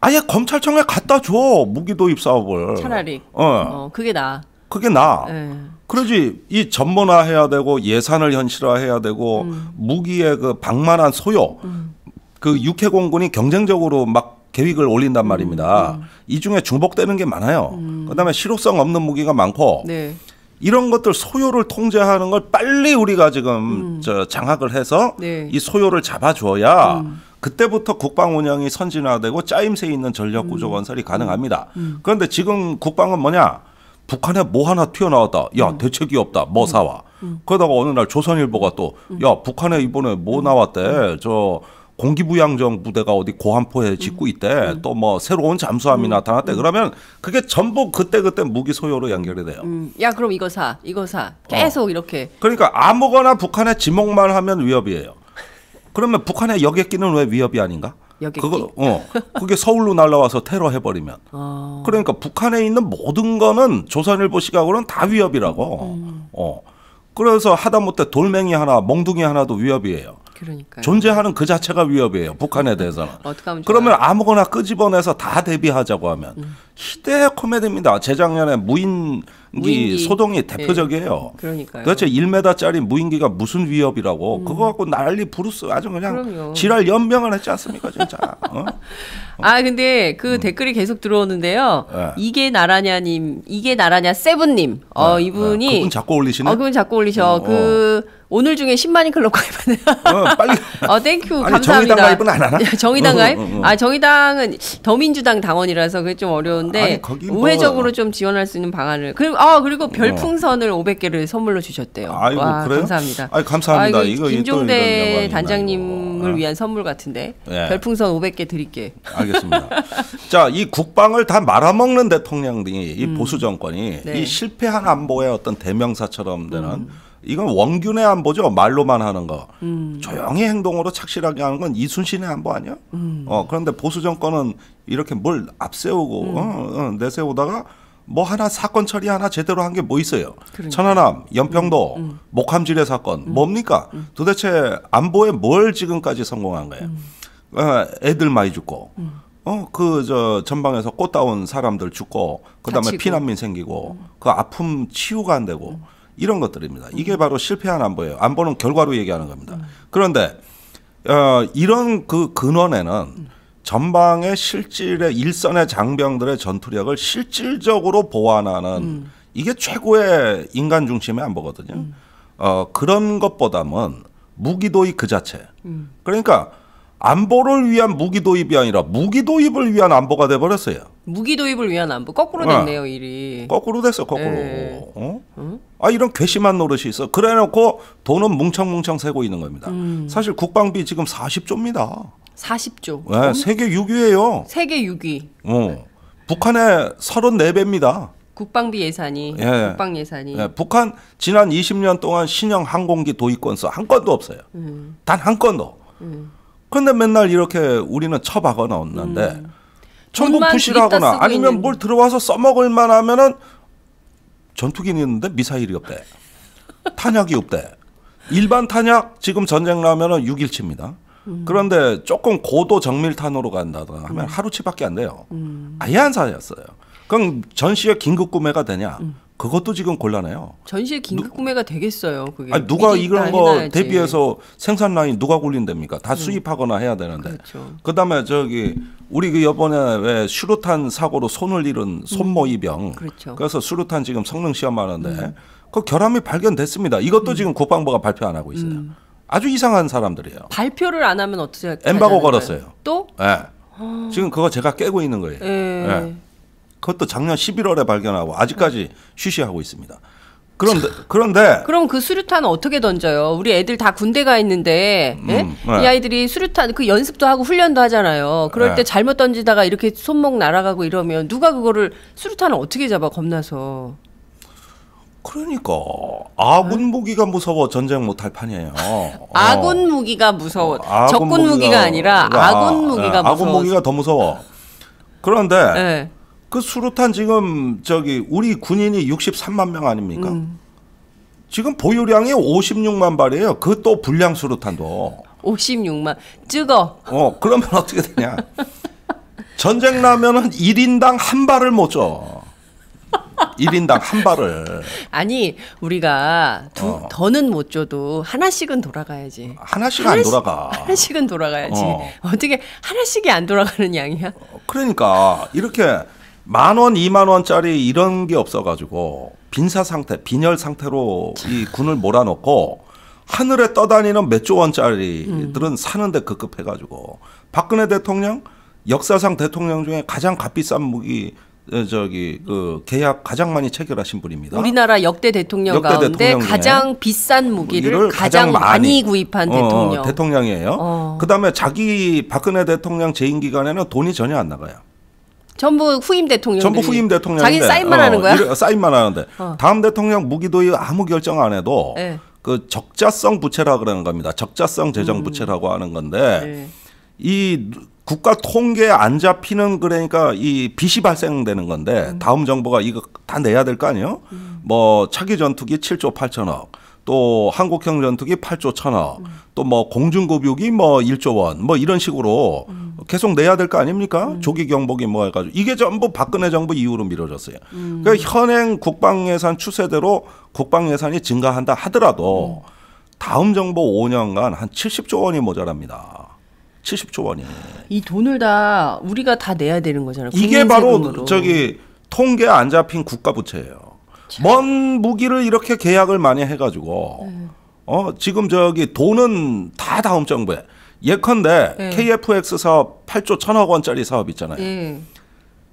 아예 검찰청에 갖다 줘 무기 도입 사업을 차라리 어, 어 그게 나아 그게 나. 네. 그러지 이 전문화해야 되고 예산을 현실화해야 되고 음. 무기의 그 방만한 소요 음. 그 육해공군이 경쟁적으로 막 계획을 올린단 말입니다. 음. 음. 이 중에 중복되는 게 많아요. 음. 그다음에 실효성 없는 무기가 많고 네. 이런 것들 소요를 통제하는 걸 빨리 우리가 지금 음. 저 장악을 해서 네. 이 소요를 잡아주어야 그때부터 국방 운영이 선진화되고 짜임새 있는 전력 구조 건설이 가능합니다. 그런데 지금 국방은 뭐냐? 북한에 뭐 하나 튀어나왔다. 야 음. 대책이 없다. 뭐 음. 사와. 음. 그러다가 어느 날 조선일보가 또야 음. 북한에 이번에 뭐 음. 나왔대. 저 공기부양정 부대가 어디 고함포에 짓고 있대. 또 뭐 새로운 잠수함이 나타났대. 그러면 그게 전부 그때그때 무기 소요로 연결이 돼요. 야 그럼 이거 사, 이거 사. 계속 어. 이렇게. 그러니까 아무거나 북한에 지목만 하면 위협이에요. 그러면 북한의 여객기는 왜 위협이 아닌가? 여객기? 그거 어 그게 서울로 날라와서 테러 해버리면 어. 그러니까 북한에 있는 모든 거는 조선일보 시각으로는 다 위협이라고 음. 어 그래서 하다못해 돌멩이 하나 멍둥이 하나도 위협이에요 그러니까 존재하는 그 자체가 위협이에요. 북한에 음. 대해서는. 그러면 아무거나 끄집어내서 다 대비하자고 하면 음. 희대의 코미디입니다. 재작년에 무인기, 소동이 예. 대표적이에요. 네. 그러니까요. 도대체 1m짜리 무인기가 무슨 위협이라고 음. 그거 갖고 난리 부르스 아주 그냥 그럼요. 지랄 연명을 했지 않습니까 진짜. 어? [laughs] 아 근데 그 음. 댓글이 계속 들어오는데요. 네. 이게 나라냐님, 이게 나라냐 세븐님. 어 네. 이분이 그분 자꾸 올리시네. 어 그분 자꾸 올리셔. 음, 어. 그 오늘 중에 10만인 클럽 가입하네. 어, 빨리. [laughs] 어, 땡큐. 아니, 감사합니다. 정의당 가입은 안 하나? 예, 정의당 가입? 어 어, 어, 어, 아, 정의당은 더민주당 당원이라서 그게 좀 어려운데 아니, 거기 뭐... 우회적으로 좀 지원할 수 있는 방안을. 그리고 아, 그리고 별풍선을 500개를 선물로 주셨대요. 아이고, 와, 그래요? 감사합니다. 아, 감사합니다. 아, 이거 김종대 단장님을 이 어. 위한 선물 같은데. 네. 별풍선 500개 드릴게. 알겠습니다. 자, 이 국방을 다 말아먹는 대통령이 이 음. 보수 정권이 네. 이 실패한 안보의 어떤 대명사처럼 되는 음. 이건 원균의 안보죠. 말로만 하는 거. 음. 조용히 행동으로 착실하게 하는 건 이순신의 안보 아니야? 음. 어, 그런데 보수 정권은 이렇게 뭘 앞세우고 음. 어, 어, 내세우다가 뭐 하나 사건 처리 하나 제대로 한 게 뭐 있어요? 그러니까. 천안함, 연평도, 음, 음. 목함지뢰 사건 음, 뭡니까? 도대체 안보에 뭘 지금까지 성공한 거예요? 어, 애들 많이 죽고. 어, 그, 저, 전방에서 꽃다운 사람들 죽고, 그 다음에 피난민 생기고, 그 아픔 치유가 안 되고, 이런 것들입니다. 이게 음. 바로 실패한 안보예요. 안보는 결과로 얘기하는 겁니다. 음. 그런데 어, 이런 그 근원에는 음. 전방의 실질의 일선의 장병들의 전투력을 실질적으로 보완하는 음. 이게 최고의 인간 중심의 안보거든요. 음. 어, 그런 것보다는 무기도의 그 자체. 음. 그러니까 안보를 위한 무기 도입이 아니라 무기 도입을 위한 안보가 돼 버렸어요. 무기 도입을 위한 안보 거꾸로 네. 됐네요 네. 일이. 거꾸로 됐어 거꾸로. 네. 어? 응? 아 이런 괘씸한 노릇이 있어. 그래놓고 돈은 뭉청뭉청 세고 있는 겁니다. 음. 사실 국방비 지금 40조입니다. 40조. 네, 음? 세계 6위예요. 세계 6위. 어. 북한의 34배입니다. 국방비 예산이 예. 국방 예산이 예. 북한 지난 20년 동안 신형 항공기 도입 건수 한 건도 없어요. 음. 단한 건도. 음. 근데 맨날 이렇게 우리는 처박아나 얻는데 음. 전부 부실하거나 아니면 뭘 들어와서 써먹을 만하면은 전투기는 있는데 미사일이 없대. [laughs] 탄약이 없대. 일반 탄약 지금 전쟁 나면은 6일치입니다. 음. 그런데 조금 고도 정밀탄으로 간다거나 하면 음. 하루치밖에 안 돼요. 음. 아예 안 사였어요. 그럼 전시에 긴급 구매가 되냐? 음. 그것도 지금 곤란해요. 전시의 긴급 구매가 되겠어요. 그게 아니, 누가 이런 거 해놔야지. 대비해서 생산 라인 누가 굴린답니까? 다 음. 수입하거나 해야 되는데. 그렇죠. 그다음에 저기 우리 그 이번에 왜 수류탄 사고로 손을 잃은 음. 손모 이병. 음. 그렇죠. 그래서 수류탄 지금 성능 시험하는데 음. 그 결함이 발견됐습니다. 이것도 음. 지금 국방부가 발표 안 하고 있어요. 음. 아주 이상한 사람들이에요. 발표를 안 하면 어떻게? 엠바고 걸었어요. 또? 예. 네. 지금 그거 제가 깨고 있는 거예요. 예. 네. 네. 그것도 작년 11월에 발견하고 아직까지 쉬쉬하고 있습니다. 그런데 그런데 그럼 그 수류탄은 어떻게 던져요? 우리 애들 다 군대 가 있는데 음, 예? 음, 네. 이 아이들이 수류탄 그 연습도 하고 훈련도 하잖아요. 그럴 네. 때 잘못 던지다가 이렇게 손목 날아가고 이러면 누가 그거를 수류탄을 어떻게 잡아 겁나서? 그러니까 아군 아. 무기가 무서워 전쟁 못 할 판이에요. [laughs] 아군 어. 무기가 무서워. 어, 아군 적군 무기가, 무기가 아니라 아, 아군 무기가 네. 예, 무서워. 아군 무기가 더 무서워. 그런데 네. 그 수류탄 지금 저기 우리 군인이 63만 명 아닙니까? 음. 지금 보유량이 56만 발이에요. 그 또 불량 수류탄도. 56만. 찍어. 어, 그러면 어떻게 되냐? [laughs] 전쟁 나면은 1인당 한 발을 못 줘. 1인당 한 발을. 아니, 우리가 두, 어. 더는 못 줘도 하나씩은 돌아가야지. 하나씩 안 돌아가. 하나씩은 돌아가야지. 어. 떻게 하나씩이 안 돌아가는 양이야? 어, 그러니까 이렇게 만 원, 이만 원짜리 이런 게 없어가지고 빈사 상태, 빈혈 상태로 이 군을 몰아넣고 하늘에 떠다니는 몇 조 원짜리들은 음. 사는데 급급해가지고 박근혜 대통령 역사상 대통령 중에 가장 값비싼 무기 저기 그 계약 가장 많이 체결하신 분입니다. 우리나라 역대 대통령 역대 가운데 대통령 가장 비싼 무기를 가장, 가장 많이, 많이, 구입한 어, 대통령 대통령이에요. 어. 그다음에 자기 박근혜 대통령 재임 기간에는 돈이 전혀 안 나가요. 전부 후임 대통령. 전부 후임 대통령. 자기 사인만 어, 하는 거야? 이래, 사인만 하는데 어. 다음 대통령 무기도입 아무 결정 안 해도 네. 그 적자성 부채라 그러는 겁니다. 적자성 재정 음. 부채라고 음. 하는 건데 네. 이 국가 통계 안 잡히는 그러니까 이 빚이 발생되는 건데 음. 다음 정부가 이거 다 내야 될 거 아니에요? 음. 뭐 차기 전투기 7조 8천억. 또 한국형 전투기 8조 천억, 음. 또뭐 공중급유기 뭐 1조 원, 뭐 이런 식으로 음. 계속 내야 될 거 아닙니까? 음. 조기 경보기 뭐 해가지고 이게 전부 박근혜 정부 이후로 미뤄졌어요. 음. 그러니까 현행 국방 예산 추세대로 국방 예산이 증가한다 하더라도 음. 다음 정부 5년간 한 70조 원이 모자랍니다. 70조 원이. 이 돈을 다 우리가 다 내야 되는 거잖아요. 이게 바로 세금으로. 저기 통계 안 잡힌 국가 부채예요. 먼 무기를 이렇게 계약을 많이 해가지고 네. 어 지금 저기 돈은 다 다음 정부에 예컨대 네. KFX 사업 8조 1천억 원짜리 사업 있잖아요. 네.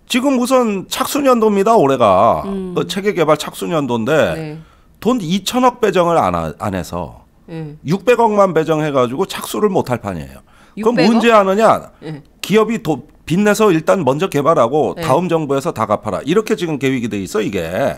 지금 우선 착수년도입니다 올해가 음. 그 체계 개발 착수년도인데 네. 돈 2천억 배정을 안, 하, 안 해서 네. 예. 600억만 배정해가지고 착수를 못할 판이에요. 600억? 그럼 문제 아느냐? 예. 기업이 도, 빚내서 일단 먼저 개발하고 네. 다음 정부에서 다 갚아라. 이렇게 지금 계획이 돼 있어 이게.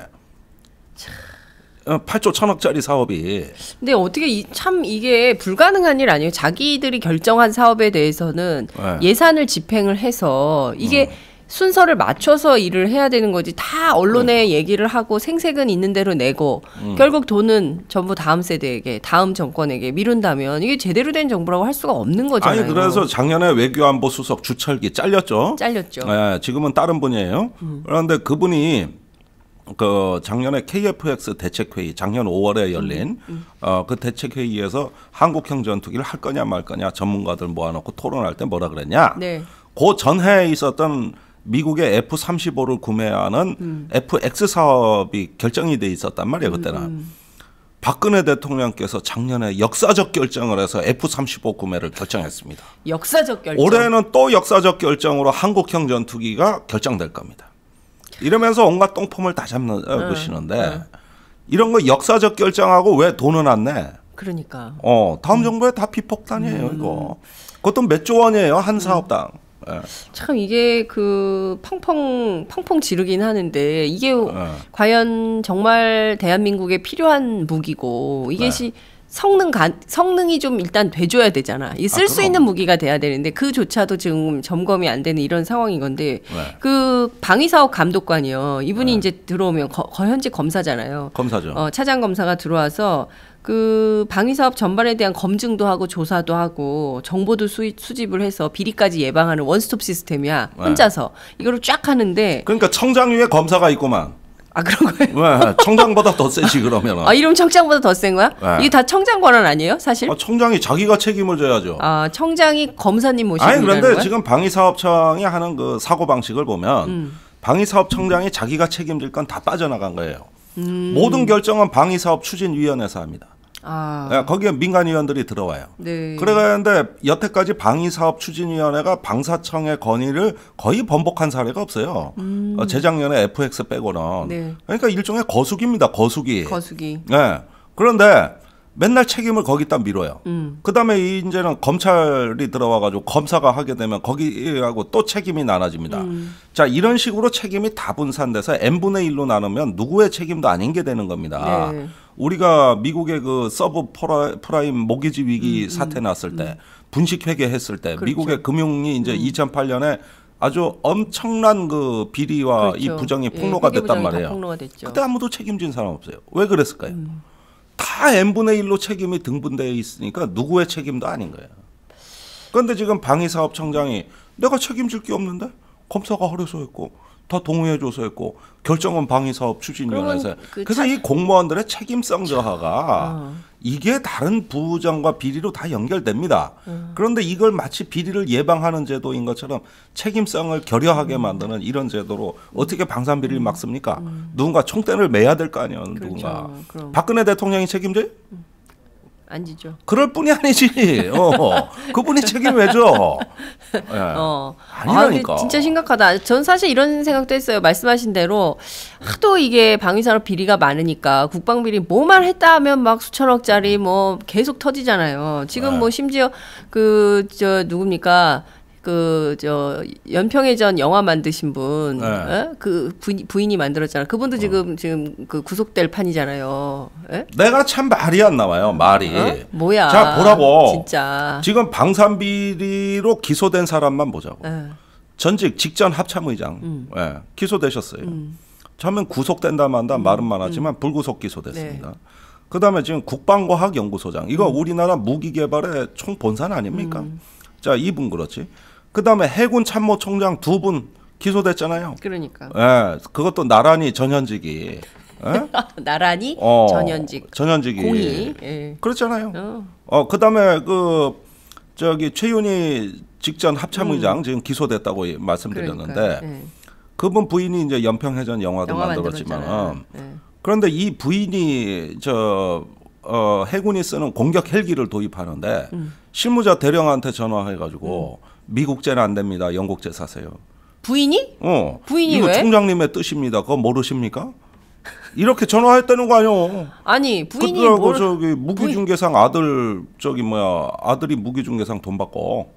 8조 어, 천억짜리 사업이. 근데 어떻게 이, 참 이게 불가능한 일 아니에요? 자기들이 결정한 사업에 대해서는 네. 예산을 집행을 해서 이게 음. 순서를 맞춰서 일을 해야 되는 거지 다 언론에 음. 얘기를 하고 생색은 있는 대로 내고 음. 결국 돈은 전부 다음 세대에게 다음 정권에게 미룬다면 이게 제대로 된 정부라고 할 수가 없는 거잖아요. 아니 그래서 작년에 외교안보 수석 주철기 잘렸죠. 잘렸죠. 네, 지금은 다른 분이에요. 음. 그런데 그분이 그 작년에 KFX 대책회의 작년 5월에 열린 음, 음. 어그 대책회의에서 한국형 전투기를 할 거냐 말 거냐 전문가들 모아놓고 토론할 때 뭐라 그랬냐? 네. 그 전해에 있었던 미국의 F-35를 구매하는 음. FX 사업이 결정이 돼 있었단 말이에요 음, 그때는. 음. 박근혜 대통령께서 작년에 역사적 결정을 해서 F-35 구매를 결정했습니다. 역사적 결정. 올해는 또 역사적 결정으로 한국형 전투기가 결정될 겁니다. 이러면서 온갖 똥폼을 다 잡는 네. 보시는데 이런 거 역사적 결정하고 왜 돈은 안 내? 그러니까. 어 다음 음. 정부에 다 비폭탄이에요 음. 이거. 그것도 몇 조 원이에요 한 사업당. 네. 참 이게 그 펑펑 펑펑 지르긴 하는데 이게 네. 과연 정말 대한민국에 필요한 무기고 이게 네. 시 성능 가, 성능이 좀 일단 돼줘야 되잖아. 이 쓸수 아, 있는 무기가 돼야 되는데 그조차도 지금 점검이 안 되는 이런 상황인 건데 네. 그 방위사업 감독관이요. 이분이 네. 이제 들어오면 거, 거 현지 검사잖아요. 검사죠. 어, 차장 검사가 들어와서 그 방위사업 전반에 대한 검증도 하고 조사도 하고 정보도 수입, 수집을 해서 비리까지 예방하는 원스톱 시스템이야. 네. 혼자서 이거를 쫙 하는데 그러니까 청장류에 검사가 있고만 아 그런 거예요? 왜 청장보다 더 세지 그러면. 아 이름 청장보다 더 센 거야? 네. 이게 다 청장 권한 아니에요, 사실? 아, 청장이 자기가 책임을 져야죠. 아 청장이 검사님 모시고. 아니 그런데 거야? 지금 방위사업청이 하는 그 사고 방식을 보면 음. 방위사업청장이 자기가 책임질 건 다 빠져나간 거예요. 음. 모든 결정은 방위사업 추진위원회에서 합니다. 아. 예, 거기에 민간위원들이 들어와요. 네. 그래가는데 여태까지 방위사업 추진위원회가 방사청의 건의를 거의 번복한 사례가 없어요. 음. 어, 재작년에 FX 빼고는. 네. 그러니까 일종의 거수기입니다. 거수기. 거수기. 네. 그런데 맨날 책임을 거기다 밀어요. 음. 그다음에 이제는 검찰이 들어와가지고 검사가 하게 되면 거기하고 또 책임이 나눠집니다. 음. 자 이런 식으로 책임이 다 분산돼서 n 분의 1로 나누면 누구의 책임도 아닌 게 되는 겁니다. 네. 우리가 미국의 그 서브 프라임 모기지 위기 음, 음 사태 났을 음. 때 분식 회계했을 때 그렇죠. 미국의 금융이 이제 2008년에 음. 아주 엄청난 그 비리와 그렇죠. 이 부정이 예, 폭로가 예, 됐단 말이에요. 폭로가 그때 아무도 책임진 사람 없어요. 왜 그랬을까요? 음. 다 n분의 1로 책임이 등분되어 있으니까 누구의 책임도 아닌 거예요. 그런데 지금 방위사업청장이 내가 책임질 게 없는데 검사가 허려서 했고 더 동의해줘서 했고 결정은 방위사업 추진위원회에서 그 그래서 차... 이 공무원들의 책임성 저하가 어. 이게 다른 부장과 비리로 다 연결됩니다. 어. 그런데 이걸 마치 비리를 예방하는 제도인 것처럼 책임성을 결여하게 음. 만드는 이런 제도로 어떻게 방산 비리를 음. 막습니까? 음. 누군가 총대를 메야될 거 아니에요, 그렇죠. 누군가. 그럼. 박근혜 대통령이 책임져요? 음. 안 지죠. 그럴 뿐이 아니지. 어. 어. 그분이 책임 왜죠 네. 어. 아니니까 아, 진짜 심각하다. 전 사실 이런 생각도 했어요. 말씀하신 대로 하도 이게 방위산업 비리가 많으니까 국방비리 뭐만 했다 하면 막 수천억짜리 뭐 계속 터지잖아요. 지금 네. 뭐 심지어 그 저 누굽니까? 그저 연평해전 영화 만드신 분, 네. 에? 예? 그 부인, 부인이 만들었잖아. 그분도 어. 지금 어. 지금 그 구속될 판이잖아요. 에? 예? 내가 참 말이 안 나와요. 말이. 어? 뭐야? 자 보라고. 진짜. 지금 방산비리로 기소된 사람만 보자고. 에. 예. 전직 직전 합참의장 음. 예, 기소되셨어요. 음. 처음엔 구속된다 만다 음. 말은 많았지만 음. 불구속 기소됐습니다. 네. 그다음에 지금 국방과학연구소장 이거 음. 우리나라 무기 개발의 총 본산 아닙니까? 음. 자 이분 그렇지. 그다음에 해군 참모총장 두 분 기소됐잖아요. 그러니까. 예, 그것도 나란히 전현직이. 예? [laughs] 나란히 어, 전현직. 전현직이. 공이. 예. 그렇잖아요. 어, 어 그다음에 그 저기 최윤희 직전 합참의장 음. 지금 기소됐다고 말씀드렸는데 그 예. 그분 부인이 이제 연평해전 영화도 영화 만들었지만 예. 그런데 이 부인이 저 어, 해군이 쓰는 공격 헬기를 도입하는데 음. 실무자 대령한테 전화해가지고 음. 미국제는 안 됩니다. 영국제 사세요. 부인이? 어. 부인이 이거 왜? 총장님의 뜻입니다. 그거 모르십니까? 이렇게 전화했다는 거 아니요. 아니 부인이 그러고 뭘... 저기 무기중개상 부인... 아들 저기 뭐야 아들이 무기중개상 돈 받고.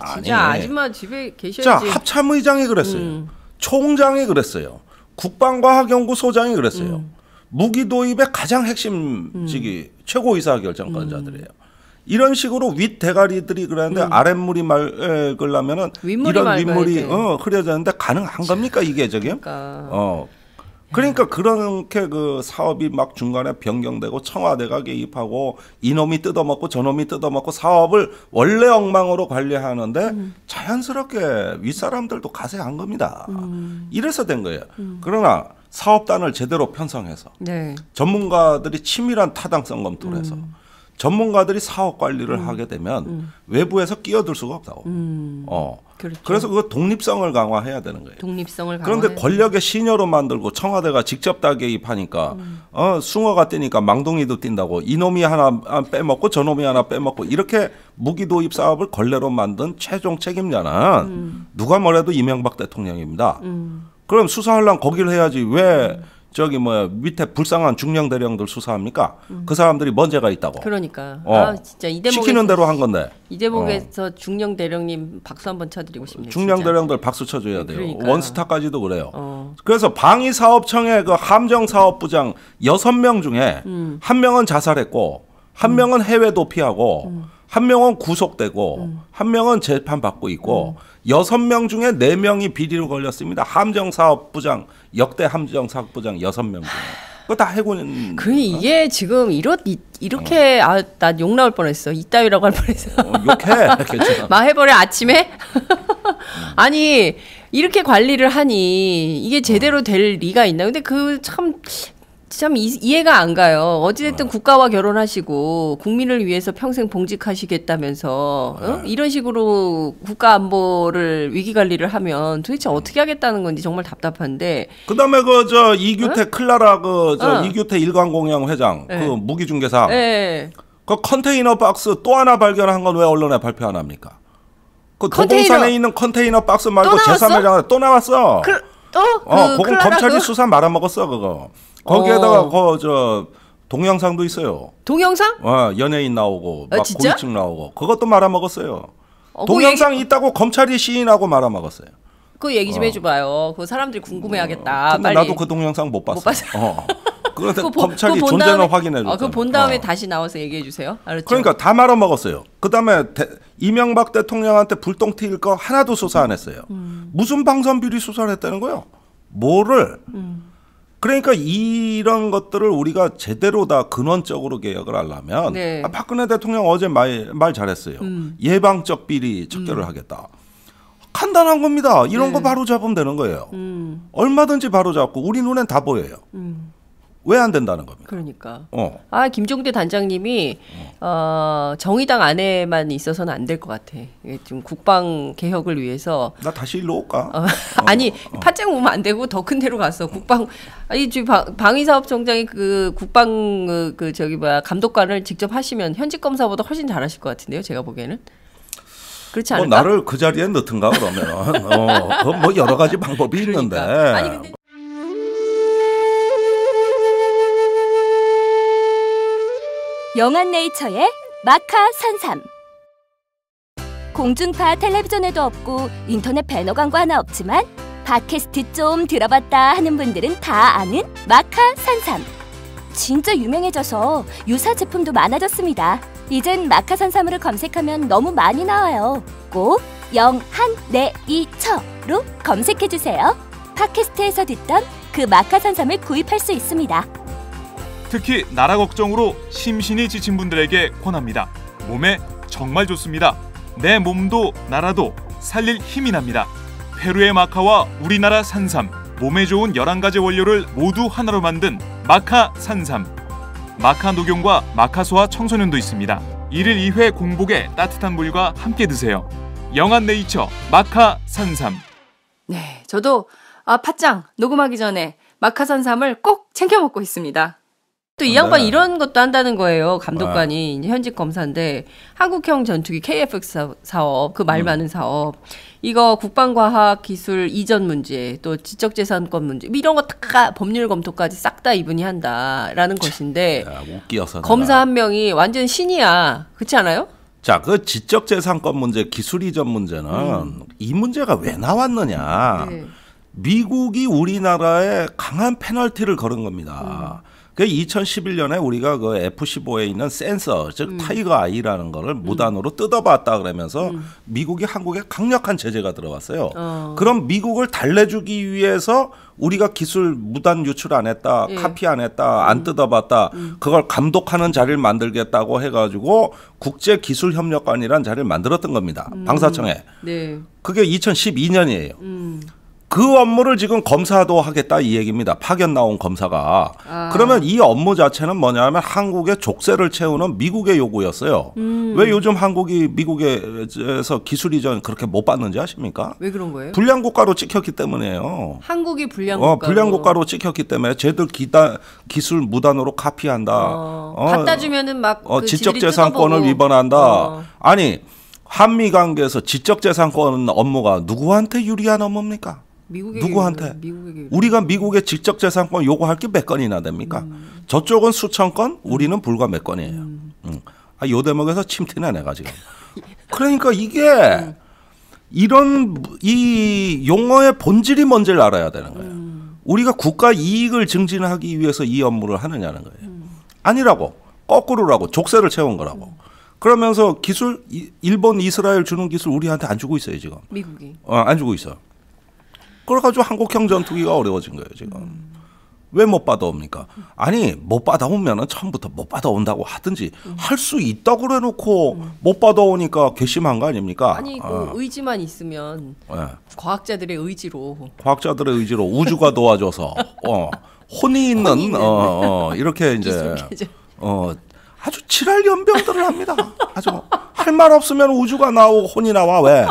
아, 진짜 아니. 아줌마 집에 계셔야지. 자 합참의장이 그랬어요. 음. 총장이 그랬어요. 국방과학연구 소장이 그랬어요. 음. 무기 도입의 가장 핵심직이 음. 최고이사 결정권자들이에요. 음. 이런 식으로 윗 대가리들이 그러는데 음. 아랫물이 맑으려면은 이런 윗물이 어, 흐려졌는데 가능한 겁니까 이게 저게? 그러니까. 어. 그러니까 그렇게 그 사업이 막 중간에 변경되고 청와대가 개입하고 이놈이 뜯어먹고 저놈이 뜯어먹고 사업을 원래 엉망으로 관리하는데 음. 자연스럽게 윗사람들도 가세한 겁니다. 음. 이래서 된 거예요. 음. 그러나 사업단을 제대로 편성해서 네. 전문가들이 치밀한 타당성 검토를 해서 음. 전문가들이 사업 관리를 음. 하게 되면 음. 외부에서 끼어들 수가 없다고. 음. 어. 그렇죠. 그래서 그 독립성을 강화해야 되는 거예요. 독립성을 강화 그런데 권력의 신여로 만들고 청와대가 직접 다 개입하니까 음. 어, 숭어가 뛰니까 망둥이도 뛴다고 이놈이 하나 아, 빼먹고 저놈이 하나 빼먹고 이렇게 무기 도입 사업을 걸레로 만든 최종 책임자는 음. 누가 뭐래도 이명박 대통령입니다. 음. 그럼 수사할란 거기를 해야지 왜 저기 뭐 밑에 불쌍한 중령 대령들 수사합니까? 음. 그 사람들이 먼죄가 있다고. 그러니까. 어. 아 진짜 이대목 시키는 대로 한 건데. 이대목에서 어. 중령 대령님 박수 한번 쳐드리고 싶네요. 중령 대령들 박수 쳐줘야 돼요. 그러니까. 원스타까지도 그래요. 어. 그래서 방위사업청의 그 함정사업부장 여섯 명 중에 음. 한 명은 자살했고 한 음. 명은 해외 도피하고 음. 한 명은 구속되고 음. 한 명은 재판 받고 있고. 여섯 명 중에 네명이 비리로 걸렸습니다. 함정사업부장, 역대 함정사업부장 여섯 명 중에. 그거 다 해고는. 그 이게 어. 지금 이렇, 이렇게, 이 어. 아, 나욕 나올 뻔했어. 이따위라고 할 뻔했어. 어, 욕해. 괜찮막 [laughs] 해버려, 아침에? [laughs] 아니, 이렇게 관리를 하니 이게 제대로 어. 될 리가 있나. 근데 그참 참 이, 해가안 가요. 어찌됐든 네. 국가와 결혼하시고 국민을 위해서 평생 봉직하시겠다면서 어? 네. 이런 식으로 국가 안보를 위기 관리를 하면 도대체 음. 어떻게 하겠다는 건지 정말 답답한데. 그다음에 그 저 이규태 어? 클라라 그저 어. 이규태 일광공영 회장 네. 그 무기 중개사. 네. 그 컨테이너 박스 또 하나 발견한 건 왜 언론에 발표 안 합니까? 그 컨테이너. 도봉산에 있는 컨테이너 박스 말고 제3회장을 또 나왔어. 그, 또? 어, 그 그건 검찰이 그... 수사 말아먹었어 그거. 거기에다가 어. 그저 동영상도 있어요. 동영상? 어, 연예인 나오고 어, 막 아, 고위층 나오고 그것도 말아먹었어요. 어, 그 동영상 얘기... 있다고 검찰이 시인하고 말아먹었어요. 그 얘기 좀 어. 해줘봐요. 그 사람들이 궁금해하겠다. 어, 빨리. 나도 그 동영상 못 봤어. 못 봤어. 어. [laughs] 그러니까 그 검찰이 그 존재는 확인해줬 어, 아, 그본 다음에 어. 다시 나와서 얘기해 주세요. 알았죠? 그러니까 다 말아 먹었어요. 그다음에 대- 이명박 대통령한테 불똥 튀길 거 하나도 수사 안 했어요. 음. 무슨 방선 비리 수사를 했다는 거예요? 뭐를? 음. 그러니까 이런 것들을 우리가 제대로 다 근원적으로 개혁을 하려면 네. 아, 박근혜 대통령 어제 말, 말 잘했어요. 음. 예방적 비리 척결을 하겠다. 간단한 겁니다. 이런 거 네. 바로 잡으면 되는 거예요. 얼마든지 바로 잡고 우리 눈엔 다 보여요. 왜안 된다는 겁니다. 그러니까. 어. 아 김종대 단장님이 어. 어 정의당 안에만 있어서는 안 될 것 같아. 좀 국방 개혁을 위해서. 나 다시 일로 올까? 어. [laughs] 아니 어, 어. 파장 오면 안 되고 더 큰 데로 갔어. 국방 아니 지금 방위사업총장이 그 국방 그, 그 저기 뭐야 감독관을 직접 하시면 현직 검사보다 훨씬 잘하실 것 같은데요. 제가 보기에는. 그렇지 뭐 않을까? 뭐 나를 그 자리에 넣든가 그러면 어, 뭐, 뭐 여러 가지 방법이 그러니까. 있는데. 아니, 근데... 영한네이처의 마카 산삼 공중파 텔레비전에도 없고 인터넷 배너 광고 하나 없지만 팟캐스트 좀 들어봤다 하는 분들은 다 아는 마카 산삼 진짜 유명해져서 유사 제품도 많아졌습니다 이젠 마카 산삼으로 검색하면 너무 많이 나와요 꼭 영한네이처로 검색해주세요 팟캐스트에서 듣던 그 마카 산삼을 구입할 수 있습니다 특히 나라 걱정으로 심신이 지친 분들에게 권합니다. 몸에 정말 좋습니다. 내 몸도 나라도 살릴 힘이 납니다. 페루의 마카와 우리나라 산삼, 몸에 좋은 11가지 원료를 모두 하나로 만든 마카 산삼. 마카 녹용과 마카소와 청소년도 있습니다. 1일 2회 공복에 따뜻한 물과 함께 드세요. 영한 네이처 마카 산삼. 네, 저도 아 팥장 녹음하기 전에 마카 산삼을 꼭 챙겨 먹고 있습니다. 또이 양반 아, 네. 이런 것도 한다는 거예요. 감독관이 아. 현직 검사인데 한국형 전투기 KFX 사업 그말 음. 많은 음. 사업 이거 국방과학 기술 이전 문제 또 지적재산권 문제 뭐 이런 거 다 법률 검토까지 싹 다 이분이 한다라는 것인데 야, 검사 한 명이 완전 신이야 그렇지 않아요? 자, 그 지적재산권 문제, 기술 이전 문제는 음. 이 문제가 왜 나왔느냐? 네. 미국이 우리나라에 강한 페널티를 걸은 겁니다. 음. 그 2011년에 우리가 그 F-15에 있는 센서, 즉 음. 타이거 아이라는 거를 음. 무단으로 음. 뜯어봤다 그러면서 음. 미국이 한국에 강력한 제재가 들어왔어요. 어. 그럼 미국을 달래주기 위해서 우리가 기술 무단 유출 안 했다, 예. 카피 안 했다, 안 음. 뜯어봤다, 음. 그걸 감독하는 자리를 만들겠다고 해가지고 국제 기술 협력관이란 자리를 만들었던 겁니다. 방사청에. 네. 그게 2012년이에요. 그 업무를 지금 검사도 하겠다 이 얘기입니다. 파견 나온 검사가. 아. 그러면 이 업무 자체는 뭐냐면 한국의 족쇄를 채우는 미국의 요구였어요. 음. 왜 요즘 한국이 미국에서 기술 이전 그렇게 못 받는지 아십니까? 왜 그런 거예요? 불량 국가로 찍혔기 때문에요 한국이 불량 어, 국가로. 어, 불량 국가로 찍혔기 때문에 쟤들 기다, 기술 무단으로 카피한다. 어. 어. 갖다 주면은 막 어, 그 지적재산권을 위반한다. 어. 아니 한미 관계에서 지적재산권 업무가 누구한테 유리한 업무입니까? 미국에게 누구한테 미국에게 우리가 미국의 직접 재산권 요구할 게 몇 건이나 됩니까? 음. 저쪽은 수천 건, 음. 우리는 불과 몇 건이에요. 음. 음. 아, 요 대목에서 침티네 내가 지금. [laughs] 그러니까 이게 음. 이런 이 용어의 본질이 뭔지를 알아야 되는 거예요. 음. 우리가 국가 이익을 증진하기 위해서 이 업무를 하느냐는 거예요. 아니라고 거꾸로라고 족쇄를 채운 거라고. 그러면서 기술 일본 이스라엘 주는 기술 우리한테 안 주고 있어요 지금. 미국이. 어안 주고 있어. 그래 가지고 한국형 전투기가 어려워진 거예요 지금. 음. 왜못 받아옵니까? 아니 못 받아오면은 처음부터 못 받아온다고 하든지 음. 할수 있다고 그래놓고 음. 못 받아오니까 괘씸한 거 아닙니까? 아니 그 어. 의지만 있으면 네. 과학자들의 의지로 과학자들의 의지로 우주가 도와줘서 어, 혼이 있는, 혼이 있는. 어, 어, 이렇게 [laughs] 이제 어, 아주 지랄 연병들을 합니다. 아주 할 말 없으면 우주가 나오고 혼이 나와 왜?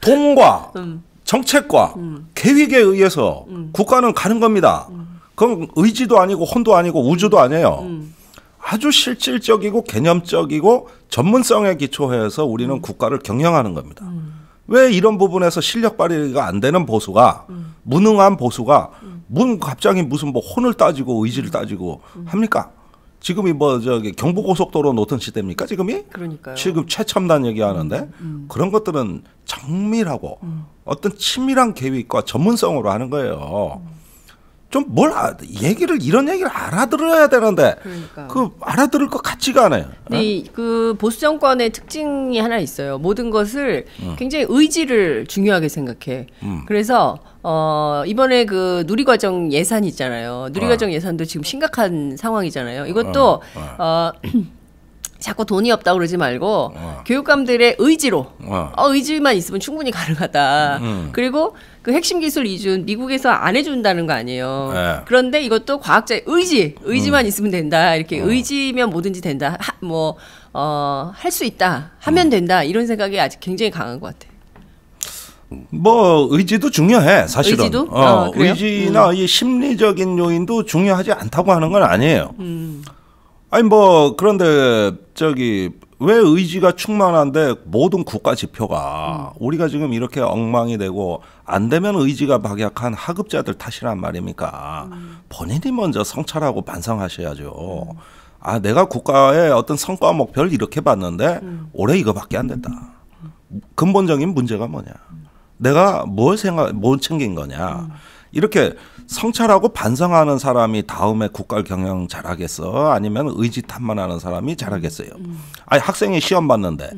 돈과 음. 정책과 음. 계획에 의해서 음. 국가는 가는 겁니다. 그건 의지도 아니고 혼도 아니고 우주도 아니에요. 아주 실질적이고 개념적이고 전문성에 기초해서 우리는 국가를 경영하는 겁니다. 왜 이런 부분에서 실력 발휘가 안 되는 보수가 무능한 보수가 문 갑자기 무슨 뭐 혼을 따지고 의지를 따지고 합니까? 지금이 뭐 저기 경부고속도로 노턴 시대입니까 지금이? 그러니까요. 지금 최첨단 얘기하는데 음, 음, 음. 그런 것들은 정밀하고 음. 어떤 치밀한 계획과 전문성으로 하는 거예요. 음. 좀뭘 아, 얘기를 이런 얘기를 알아들어야 되는데 그러니까그 알아들을 것 같지가 않아요. 네, 그 보수 정권의 특징이 하나 있어요. 모든 것을 음. 굉장히 의지를 중요하게 생각해. 음. 그래서 어, 이번에 그 누리과정 예산 있잖아요. 누리과정 어. 예산도 지금 심각한 상황이잖아요. 이것도 어, 어. 어 [clears throat] 자꾸 돈이 없다 그러지 말고 어. 교육감들의 의지로 어. 어. 의지만 있으면 충분히 가능하다. 음. 그리고 그 핵심 기술 이준 미국에서 안 해준다는 거 아니에요. 네. 그런데 이것도 과학자의 의지, 의지만 음. 있으면 된다. 이렇게 음. 의지면 뭐든지 된다. 하, 뭐, 어, 할 수 있다. 하면 음. 된다. 이런 생각이 아직 굉장히 강한 것 같아요. 뭐 의지도 중요해 사실은 의지도? 어, 아, 의지나 음. 이 심리적인 요인도 중요하지 않다고 하는 건 아니에요. 음. 아니 뭐 그런데 저기 왜 의지가 충만한데 모든 국가 지표가 음. 우리가 지금 이렇게 엉망이 되고 안 되면 의지가 박약한 하급자들 탓이란 말입니까? 음. 본인이 먼저 성찰하고 반성하셔야죠. 음. 아, 내가 국가의 어떤 성과 목표를 이렇게 봤는데 올해 이거밖에 안 됐다. 근본적인 문제가 뭐냐? 내가 뭘 생각, 뭘 챙긴 거냐? 이렇게 성찰하고 반성하는 사람이 다음에 국가 경영 잘하겠어? 아니면 의지 탓만 하는 사람이 잘하겠어요? 음. 아니 학생이 시험 봤는데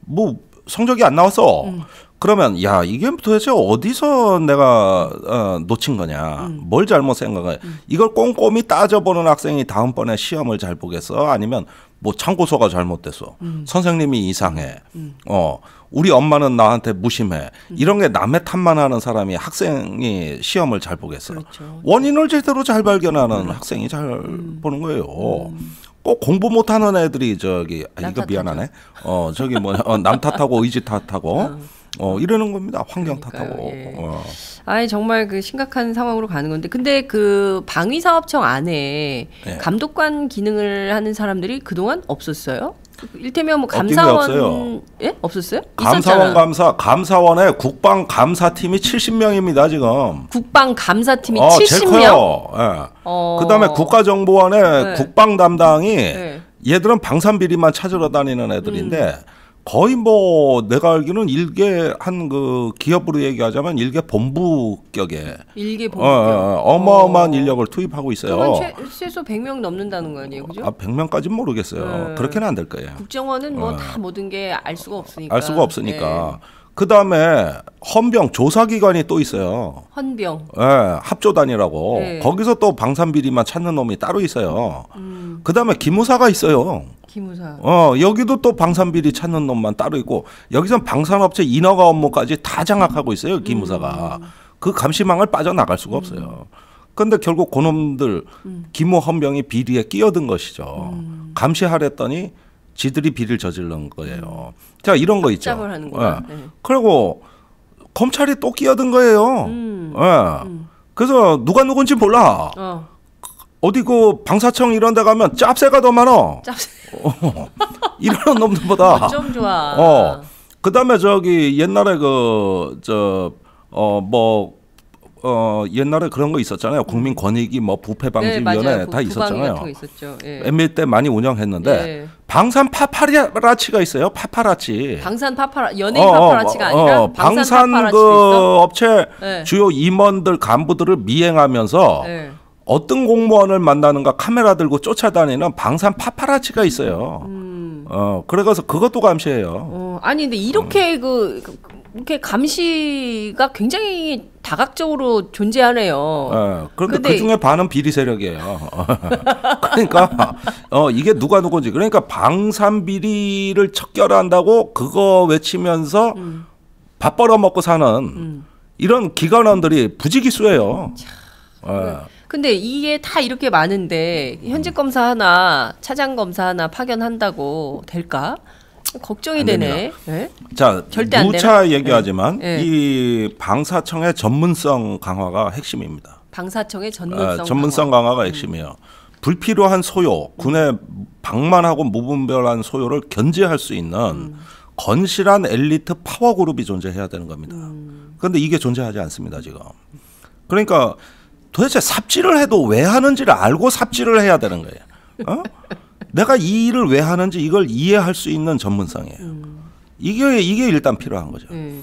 뭐 성적이 안 나왔어. 음. 그러면 야 이게 도대체 어디서 내가 어, 놓친 거냐 음. 뭘 잘못 생각해 음. 이걸 꼼꼼히 따져보는 학생이 다음번에 시험을 잘 보겠어 아니면 뭐 참고서가 잘못됐어 음. 선생님이 이상해 음. 어 우리 엄마는 나한테 무심해. 이런 게 남의 탓만 하는 사람이 학생이 시험을 잘 보겠어요. 그렇죠. 원인을 제대로 잘 발견하는 음. 학생이 잘 음. 보는 거예요. 음. 꼭 공부 못하는 애들이 저기 아, 이거 미안하네. 어 저기 뭐 어, 남 탓하고 의지 탓하고. 어. 어 이러는 겁니다. 환경 그러니까요, 탓하고. 예. 어. 아니 정말 그 심각한 상황으로 가는 건데 근데 그 방위 사업청 안에 예. 감독관 기능을 하는 사람들이 그동안 없었어요? 일테면 뭐 감사원 예 없었어요? 감사원 있었잖아. 감사 감사원에 국방 감사팀이 70명입니다 지금. 국방 감사팀이 어, 70명. 예. 어... 그다음에 국가정보원의 네. 국방 담당이 네. 얘들은 방산 비리만 찾으러 다니는 애들인데. 음. 거의 뭐 내가 알기로는 일개 한 그 기업으로 얘기하자면 일개 본부격에 일개 어, 어, 본부격 어, 마 어마어마한 어. 인력을 투입하고 있어요. 최, 소 100명 넘는다는 거 아니에요, 그죠? 아, 100명까지는 모르겠어요. 네. 그렇게는 안 될 거예요. 국정원은 뭐다 어. 모든 게 알 수가 없으니까. 알 수가 없으니까. 네. 그 다음에 헌병 조사기관이 또 있어요. 헌병. 예, 합조단이라고. 네. 거기서 또 방산비리만 찾는 놈이 따로 있어요. 음. 그 다음에 기무사가 있어요. 기무사. 어, 여기도 또 방산비리 찾는 놈만 따로 있고, 여기선 방산업체 인허가 업무까지 다 장악하고 있어요, 기무사가. 음. 그 감시망을 빠져나갈 수가 음. 없어요. 근데 결국 그놈들, 음. 기무 헌병이 비리에 끼어든 것이죠. 음. 감시하랬더니 지들이 비리를 저질른 거예요. 자 이런 거 있죠. 하는 거야. 예. 네. 그리고 검찰이 또 끼어든 거예요. 음. 예. 음. 그래서 누가 누군지 몰라. 어. 어디 그 방사청 이런 데 가면 짭새가 더 많어. 짭새. 어, [laughs] 이런 놈들보다. 좀 좋아. 어. 그다음에 저기 옛날에 그저어뭐 어 옛날에 그런 거 있었잖아요. 국민 권익위 뭐 부패 방지 네, 위원회 네, 다 있었잖아요. 예. MB 때 많이 운영했는데 예. 방산 파파라치가 있어요. 파파라치. 방산 파파라 연예인 어, 어 파파라치가 아니라 어, 방산, 방산 그 있어? 업체 예. 주요 임원들 간부들을 미행하면서 어떤 공무원을 만나는가 카메라 들고 쫓아다니는 방산 파파라치가 있어요. 음. 어, 그래서 그것도 감시해요. 어, 아니 근데 이렇게 음. 그 이렇게 감시가 굉장히 다각적으로 존재하네요. 네, 그런데 근데... 그 중에 반은 비리 세력이에요. [laughs] 그러니까 어, 이게 누가 누군지 그러니까 방산 비리를 척결한다고 그거 외치면서 음. 밥 벌어 먹고 사는 음. 이런 기관원들이 부지기수예요. 예. 근데 이게 다 이렇게 많은데 현직 음. 검사 하나, 차장 검사 하나 파견한다고 될까? 걱정이 되네. 네? 자, 절대 무차 네. 얘기하지만 네. 이 방사청의 전문성 강화가 핵심입니다. 방사청의 전문성, 아, 전문성 강화. 가 음. 핵심이에요. 음. 불필요한 소요, 군의 방만하고 무분별한 소요를 견제할 수 있는 음. 건실한 엘리트 파워 그룹이 존재해야 되는 겁니다. 음. 그런데 이게 존재하지 않습니다 지금. 그러니까 도대체 삽질을 해도 왜 하는지를 알고 삽질을 해야 되는 거예요. 어? [laughs] 내가 이 일을 왜 하는지 이걸 이해할 수 있는 전문성이에요. 음. 이게 이게 일단 필요한 거죠. 예.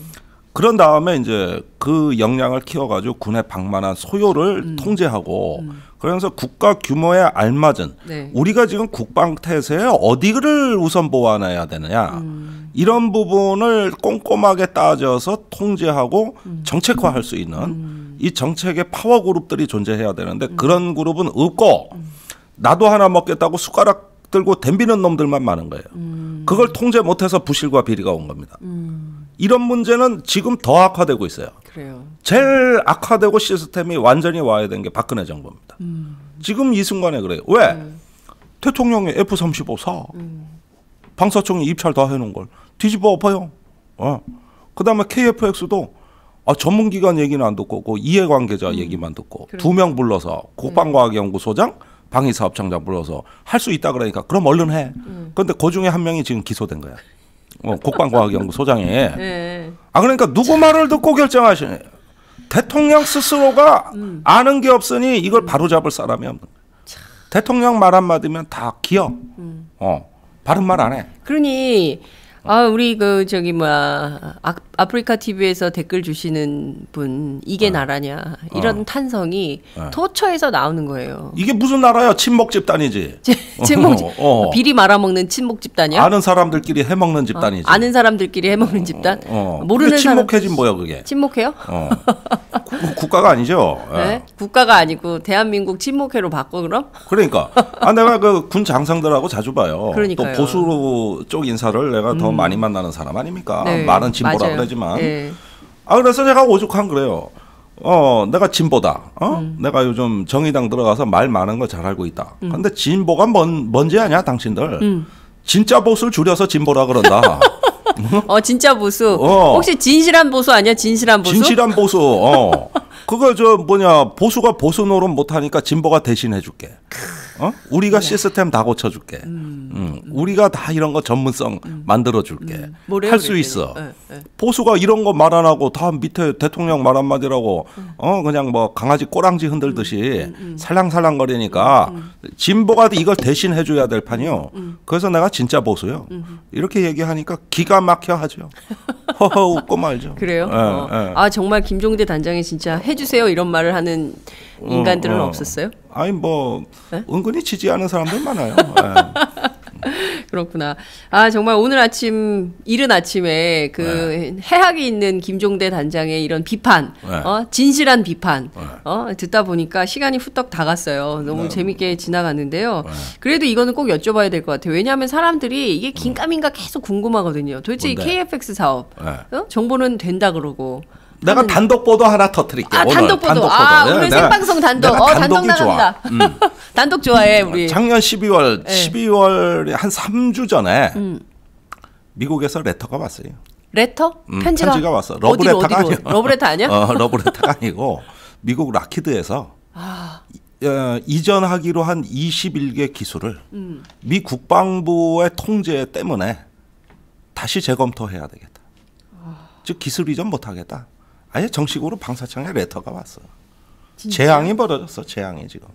그런 다음에 이제 그 역량을 키워가지고 군의 방만한 소요를 음. 통제하고 음. 그러면서 국가 규모에 알맞은 네. 우리가 지금 국방 태세에 어디를 우선 보완해야 되느냐 음. 이런 부분을 꼼꼼하게 따져서 통제하고 음. 정책화할 수 있는 음. 이 정책의 파워 그룹들이 존재해야 되는데 그런 그룹은 없고 나도 하나 먹겠다고 숟가락 들고 덤비는 놈들만 많은 거예요. 음. 그걸 통제 못해서 부실과 비리가 온 겁니다. 음. 이런 문제는 지금 더 악화되고 있어요. 그래요. 제일 악화되고 시스템이 완전히 와야 되는 게 박근혜 정부입니다. 음. 지금 이 순간에 그래요. 왜? 네. 대통령이 F-35 사. 음. 방사총이 입찰 다 해놓은 걸 뒤집어 엎어요. 어. 그 다음에 KFX도 아, 전문기관 얘기는 안 듣고 그 이해관계자 음. 얘기만 듣고 두명 그러니까. 불러서 네. 국방과학연구소장 방위 사업청장 불러서 할 수 있다 그러니까 그럼 얼른 해. 음. 그런데 그 중에 한 명이 지금 기소된 거야. 어, 국방과학연구소장이. 네. 아 그러니까 누구 말을 듣고 결정하시네. 대통령 스스로가 음. 아는 게 없으니 이걸 음. 바로잡을 사람이 없는 거야. 참. 대통령 말 한마디면 다 기어. 음. 어. 바른 말 안 해. 그러니 아, 우리 그 저기 뭐야 아, 아프리카 TV에서 댓글 주시는 분 이게 어. 나라냐 어. 이런 어. 탄성이 어. 토처에서 나오는 거예요. 이게 무슨 나라야? 친목 집단이지. [laughs] 친목 어. 그 비리 말아먹는 친목 집단이야? 아는 사람들끼리 해먹는 어, 집단이지. 아, 는 사람들끼리 해먹는 집단? 모르는 친목해진 뭐야 그게? 친목해요? [laughs] 구, 국가가 아니죠. 예. 네? 국가가 아니고 대한민국 친목회로 바꿔 그럼? 그러니까. 아 내가 그 군 장상들하고 자주 봐요. 그러니까요. 또 보수 쪽 인사를 내가 더 음. 많이 만나는 사람 아닙니까? 네. 말은 진보라 맞아요. 그러지만. 네. 아 그래서 제가 오죽한 그래요. 어, 내가 진보다. 어? 음. 내가 요즘 정의당 들어가서 말 많은 거잘 알고 있다. 음. 근데 진보가 뭔 뭔지 아냐, 당신들. 음. 진짜 보수를 줄여서 진보라 그런다. [laughs] 어, 진짜 보수. 어. 혹시 진실한 보수 아니야? 진실한 보수? 진실한 보수. 어. [laughs] 그거 저 뭐냐, 보수가 보수 노릇 못 하니까 진보가 대신해 줄게. 어? 우리가 네. 시스템 다 고쳐줄게. 음 음, 음. 음. 우리가 다 이런 거 전문성 음, 만들어줄게. 뭐 할수 있어. 네, 네. 보수가 이런 거 말 안 하고 다 밑에 대통령 말 한마디라고 어 그냥 뭐 강아지 꼬랑지 흔들듯이 살랑살랑 거리니까 진보가 이걸 대신 해줘야 될 판이요. 그래서 내가 진짜 보수요. 이렇게 얘기하니까 기가 막혀 하죠. [laughs] 허허 웃고 말죠. 그래요? 예, 어. 예. 아 정말 김종대 단장이 진짜 해주세요 이런 말을 하는. 어, 인간들은 어, 어. 없었어요? 아니 뭐 네? 은근히 지지 않은 사람들 많아요. [laughs] 네. 그렇구나. 아 정말 오늘 아침 이른 아침에 그 네. 해학이 있는 김종대 단장의 이런 비판, 네. 어 진실한 비판, 네. 어 듣다 보니까 시간이 후떡 다 갔어요. 너무 네. 재밌게 지나갔는데요. 네. 그래도 이거는 꼭 여쭤봐야 될 것 같아요. 왜냐하면 사람들이 이게 음. 긴가민가 계속 궁금하거든요. 도대체 뭔데? 이 KFX 사업 어? 정보는 된다 그러고. 음. 아, 아, 내가 단독 보도 하나 터트릴게. 아, 단독 보도. 단독 아, 오늘 생방송 단독. 어, 단독 좋아. 음. [laughs] 단독 좋아해, 우리. 음, 작년 12월, 네. 1 2월한 3주 전에 음. 미국에서 레터가 왔어요. 레터? 음, 편지가? 편지가 왔어. 러브레터가 아니야. 러브레터 아니야? [laughs] 어, 러브레터가 아니고 미국 라키드에서 아. 어, 이전하기로 한 21개 기술을 음. 미 국방부의 통제 때문에 다시 재검토해야 되겠다. 아. 즉 기술 이전 못하겠다. 아예 정식으로 방사청에 레터가 왔어. 진짜? 재앙이 벌어졌어. 재앙이 지금.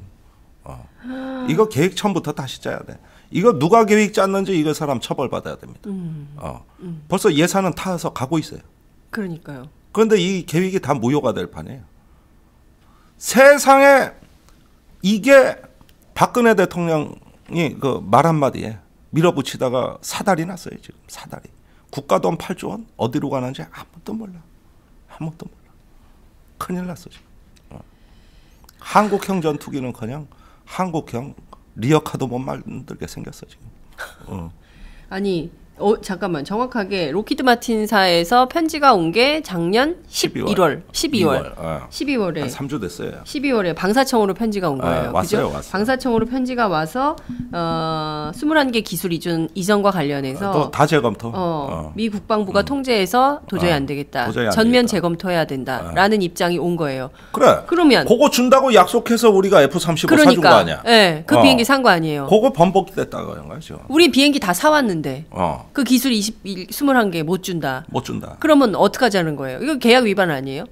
어. 아. 이거 계획 처음부터 다시 짜야 돼. 이거 누가 계획 짰는지 이거 사람 처벌받아야 됩니다. 음. 어. 음. 벌써 예산은 타서 가고 있어요. 그러니까요. 그런데 이 계획이 다 무효가 될 판이에요. 세상에 이게 박근혜 대통령이 그 말 한마디에 밀어붙이다가 사달이 났어요, 지금. 사달이. 국가 돈 8조 원 어디로 가는지 아무도 몰라. 아무것도 몰라. 큰일 났어 지금. 어. 한국형 전투기는커녕 한국형 리어카도 못 만들게 생겼어 지금. 어. 아니 어, 잠깐만 정확하게 로키드 마틴사에서 편지가 온 게 작년 12월 1월 12월 12월, 에 3주 됐어요. 12월에 방사청으로 편지가 온 아, 거예요. 아, 왔어요, 그죠? 왔어요. 방사청으로 편지가 와서 어 21개 기술 이전 이전과 관련해서 어, 다 재검토. 어, 어. 미 국방부가 음. 통제해서 도저히 아, 안 되겠다. 도저히 안 전면 되겠다. 재검토해야 된다라는 아. 입장이 온 거예요. 그래. 그러면 그거 준다고 약속해서 우리가 F35 그러니까, 사준 거 아니야? 예. 네, 그 어. 비행기 산 거 아니에요. 그거 번복됐다 그런 거죠. 우리 비행기 다 사왔는데. 어. 그 기술 21, 21개 못 준다. 못 준다. 그러면 어떻게 하자는 거예요? 이거 계약 위반 아니에요?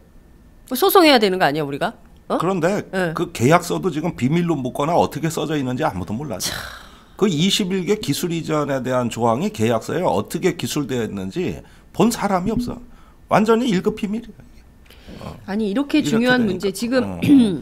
소송해야 되는 거 아니야, 우리가? 어? 그런데 네. 그 계약서도 지금 비밀로 묶거나 어떻게 써져 있는지 아무도 몰라요. 그 21개 기술 이전에 대한 조항이 계약서에 어떻게 기술되어 있는지 본 사람이 없어. 완전히 일급 비밀이야. 어. 아니 이렇게 중요한 되니까. 문제 지금 2조 1 0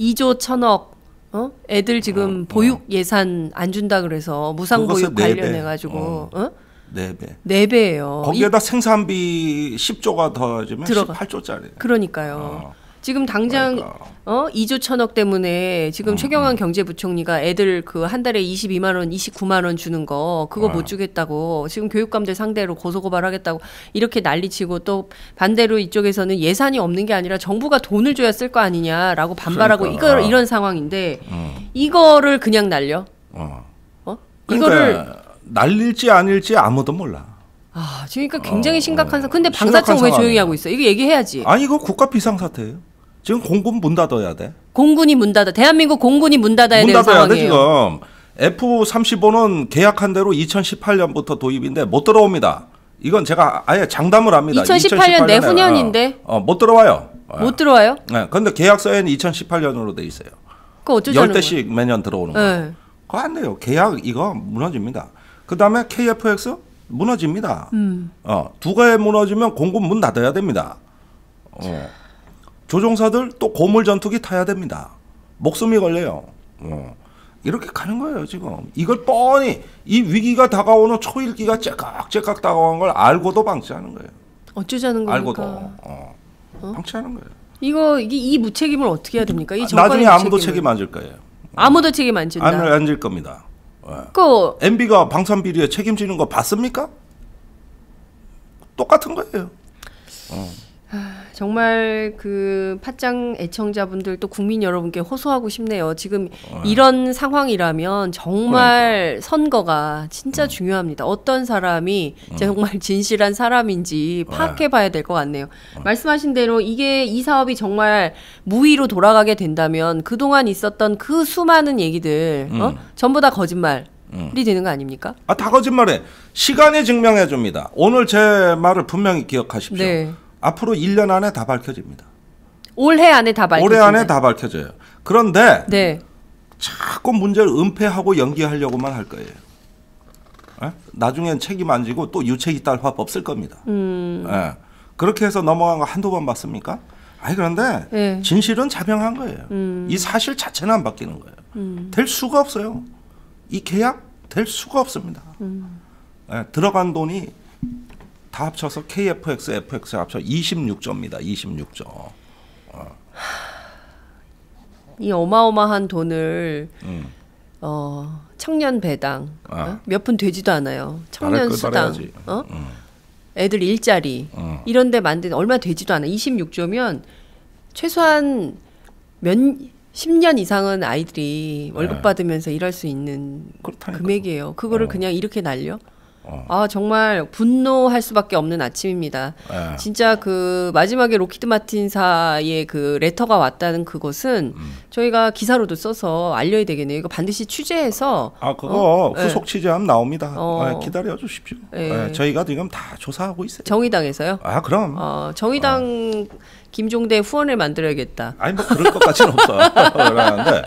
0 0억 어? 애들 지금 어, 어, 보육 예산 안 준다 그래서 무상 보육 네 관련해 가지고 어. 어? 네 배. 네 배예요. 거기에다 이... 생산비 10조가 더지면 들어가. 18조짜리. 그러니까요. 어. 지금 당장 그러니까. 어 2조 천억 때문에 지금 음, 최경환 음. 경제부총리가 애들 그 한 달에 22만 원, 29만 원 주는 거 그거 음. 못 주겠다고 지금 교육감들 상대로 고소 고발하겠다고 이렇게 난리치고 또 반대로 이쪽에서는 예산이 없는 게 아니라 정부가 돈을 줘야 쓸 거 아니냐라고 반발하고 그러니까. 이거 아. 이런 상황인데 음. 이거를 그냥 날려. 어. 어? 그러니까. 날릴지 아닐지 아무도 몰라. 아, 그러니까 굉장히 어, 심각한 사. 근데 방사청 왜 조용히 하고 있어? 이거 얘기해야지. 아니, 이거 국가 비상 사태예요. 지금 공군 문 닫아야 돼. 공군이 문 닫아. 대한민국 공군이 문 닫아야 되는 상황이에요. 돼, 지금 F35는 계약한 대로 2018년부터 도입인데 못 들어옵니다. 이건 제가 아예 장담을 합니다. 2018년, 2018년 내후년인데. 어, 어, 못 들어와요. 예. 못 들어와요? 네. 근데 계약서에는 2018년으로 돼 있어요. 그 어쩌자는 10대씩 매년 들어오는 거. 네. 예. 그거 안 돼요. 계약 이거 무너집니다. 그 다음에 KFX 무너집니다. 음. 어, 두개 무너지면 공군 문 닫아야 됩니다. 어. 조종사들 또 고물 전투기 타야 됩니다. 목숨이 걸려요. 어. 이렇게 가는 거예요 지금. 이걸 뻔히 이 위기가 다가오는 초일기가 째깍째깍 다가온 걸 알고도 방치하는 거예요. 어쩌자는 겁니까? 알고도 어. 어? 방치하는 거예요. 이거 이게 이 무책임을 어떻게 해야 됩니까? 이 아, 나중에 무책임을. 아무도 책임 안질 거예요. 아무도 책임 안 진다. 안질 겁니다. 그 MB가 방산 비리에 책임지는 거 봤습니까? 똑같은 거예요. 어. 정말 그 팟짱 애청자분들 또 국민 여러분께 호소하고 싶네요. 지금 어. 이런 상황이라면 정말 그러니까. 선거가 진짜 어. 중요합니다. 어떤 사람이 어. 정말 진실한 사람인지 네. 파악해 봐야 될 것 같네요. 어. 말씀하신 대로 이게 이 사업이 정말 무위로 돌아가게 된다면 그동안 있었던 그 수많은 얘기들 음. 어? 전부 다 거짓말 이 음. 되는 거 아닙니까? 아, 다 거짓말해. 시간이 증명해 줍니다. 오늘 제 말을 분명히 기억하십시오. 네. 앞으로 1년 안에 다 밝혀집니다. 올해 안에 다 밝혀져요. 올해 안에 다 밝혀져요. 그런데 네. 자꾸 문제를 은폐하고 연기하려고만 할 거예요. 에? 예? 나중엔 책임 안 지고 또 유책이 딸 화법 쓸 겁니다. 음. 에. 예. 그렇게 해서 넘어간 거 한두 번 봤습니까? 아니 그런데 네. 진실은 자명한 거예요. 음. 이 사실 자체는 안 바뀌는 거예요. 음. 될 수가 없어요. 이 계약 될 수가 없습니다. 에, 음. 들어간 돈이 다 합쳐서 KFX, FX 합쳐 26조입니다. 26조. 이 어마어마한 돈을 음. 어, 청년 배당 아. 어? 몇푼 되지도 않아요. 청년 수당, 어? 음. 애들 일자리 어. 이런데 만든 얼마 되지도 않아. 26조면 최소한 몇 10년 이상은 아이들이 월급 네. 받으면서 일할 수 있는 그렇다니까. 금액이에요. 그거를 어. 그냥 이렇게 날려? 아 정말 분노할 수밖에 없는 아침입니다. 에. 네. 진짜 그 마지막에 로키드 마틴사의 그 레터가 왔다는 그것은 음. 저희가 기사로도 써서 알려야 되겠네요. 이거 반드시 취재해서 아 그거 어? 네. 후속 취재하면 나옵니다. 어. 네, 기다려 주십시오. 저희가 지금 다 조사하고 있어요. 정의당에서요? 아 그럼. 어, 정의당 어. 김종대 후원을 만들어야겠다. 아니 뭐 그럴 것 같지는 없어. 그런데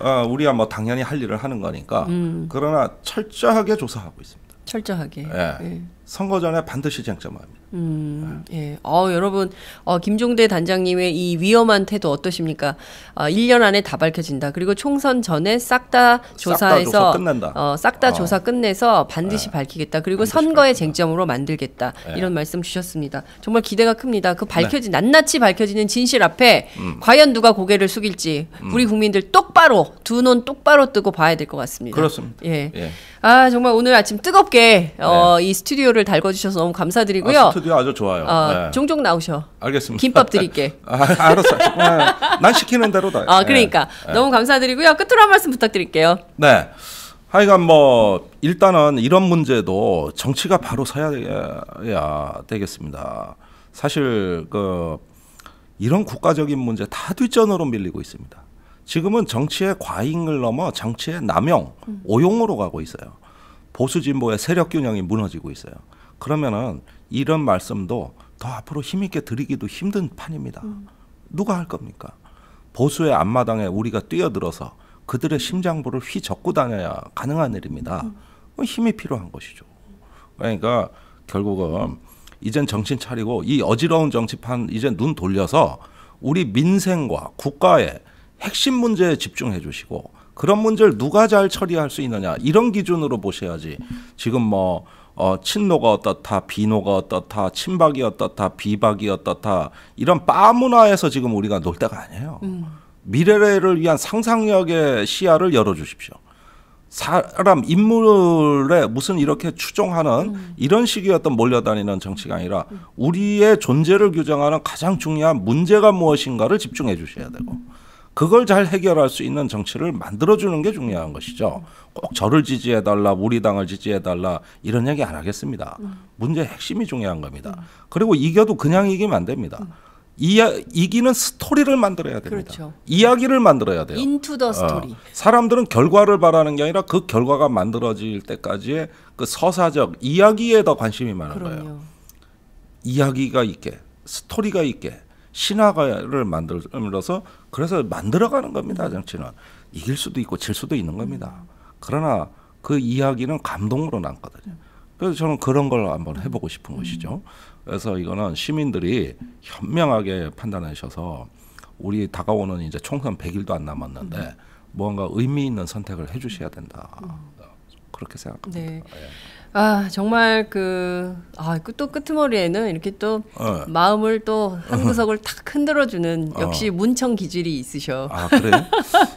어, 우리가뭐 당연히 할 일을 하는 거니까. 음. 그러나 철저하게 조사하고 있습니다. 철저하게. 예. 예. 선거 전에 반드시 쟁점화합니다. 음, 네. 예. 어, 여러분, 어, 김종대 단장님의 이 위험한 태도 어떠십니까? 어, 1년 안에 다 밝혀진다. 그리고 총선 전에 싹 다 조사해서. 싹 다 조사 끝낸다. 어, 싹다 아. 조사 끝내서 반드시 예. 밝히겠다. 그리고 선거의 쟁점으로 만들겠다. 예. 이런 말씀 주셨습니다. 정말 기대가 큽니다. 그 밝혀진, 네. 낱낱이 밝혀지는 진실 앞에 음. 과연 누가 고개를 숙일지 음. 우리 국민들 똑바로, 두 눈 똑바로 뜨고 봐야 될 것 같습니다. 그렇습니다. 예. 예. 아, 정말 오늘 아침 뜨겁게, 어, 네. 이스튜디오 스튜디오를 달궈주셔서 너무 감사드리고요. 아, 스튜디오 아주 좋아요. 어, 네. 종종 나오셔. 알겠습니다. 김밥 드릴게. [laughs] 아, 알았어. 난 시키는 대로 다. 아, 네. 그러니까 네. 너무 감사드리고요. 끝으로 한 말씀 부탁드릴게요. 네. 하여간 뭐 일단은 이런 문제도 정치가 바로 서야 되겠습니다. 사실 그 이런 국가적인 문제 다 뒷전으로 밀리고 있습니다. 지금은 정치의 과잉을 넘어 정치의 남용, 음. 오용으로 가고 있어요. 보수 진보의 세력 균형이 무너지고 있어요. 그러면은 이런 말씀도 더 앞으로 힘 있게 드리기도 힘든 판입니다. 음. 누가 할 겁니까? 보수의 앞마당에 우리가 뛰어들어서 그들의 심장부를 휘젓고 다녀야 가능한 일입니다. 음. 힘이 필요한 것이죠. 그러니까 결국은 이젠 정신 차리고 이 어지러운 정치판 이제 눈 돌려서 우리 민생과 국가의 핵심 문제에 집중해 주시고 그런 문제를 누가 잘 처리할 수 있느냐 이런 기준으로 보셔야지 지금 뭐 어, 친노가 어떻다, 비노가 어떻다, 친박이 어떻다, 비박이 어떻다 이런 빠 문화에서 지금 우리가 놀 때가 아니에요. 음. 미래를 위한 상상력의 시야를 열어주십시오. 사람 인물에 무슨 이렇게 추종하는 음. 이런 식의 어떤 몰려다니는 정치가 아니라 우리의 존재를 규정하는 가장 중요한 문제가 무엇인가를 집중해 주셔야 되고. 그걸 잘 해결할 수 있는 정치를 만들어주는 게 중요한 것이죠. 꼭 저를 지지해달라, 우리 당을 지지해달라 이런 얘기 안 하겠습니다. 문제 핵심이 중요한 겁니다. 그리고 이겨도 그냥 이기면 안 됩니다. 이야, 이기는 스토리를 만들어야 됩니다. 그렇죠. 이야기를 만들어야 돼요. 인투 더 스토리. 사람들은 결과를 바라는 게 아니라 그 결과가 만들어질 때까지의 그 서사적 이야기에 더 관심이 많은 그럼요. 거예요. 이야기가 있게, 스토리가 있게, 신화가를 만들어서 그래서 만들어가는 겁니다. 정치는 이길 수도 있고 질 수도 있는 겁니다. 그러나 그 이야기는 감동으로 남거든요. 그래서 저는 그런 걸 한번 해보고 싶은 음. 것이죠. 그래서 이거는 시민들이 현명하게 판단하셔서 우리 다가오는 이제 총선 100일도 안 남았는데 무언가 음. 의미 있는 선택을 해주셔야 된다. 음. 그렇게 생각합니다. 네. 예. 아 정말 그아또 그 끄트머리에는 이렇게 또 어. 마음을 또한 어. 구석을 탁 흔들어주는 어. 역시 어. 문청 기질이 있으셔. 아 그래요?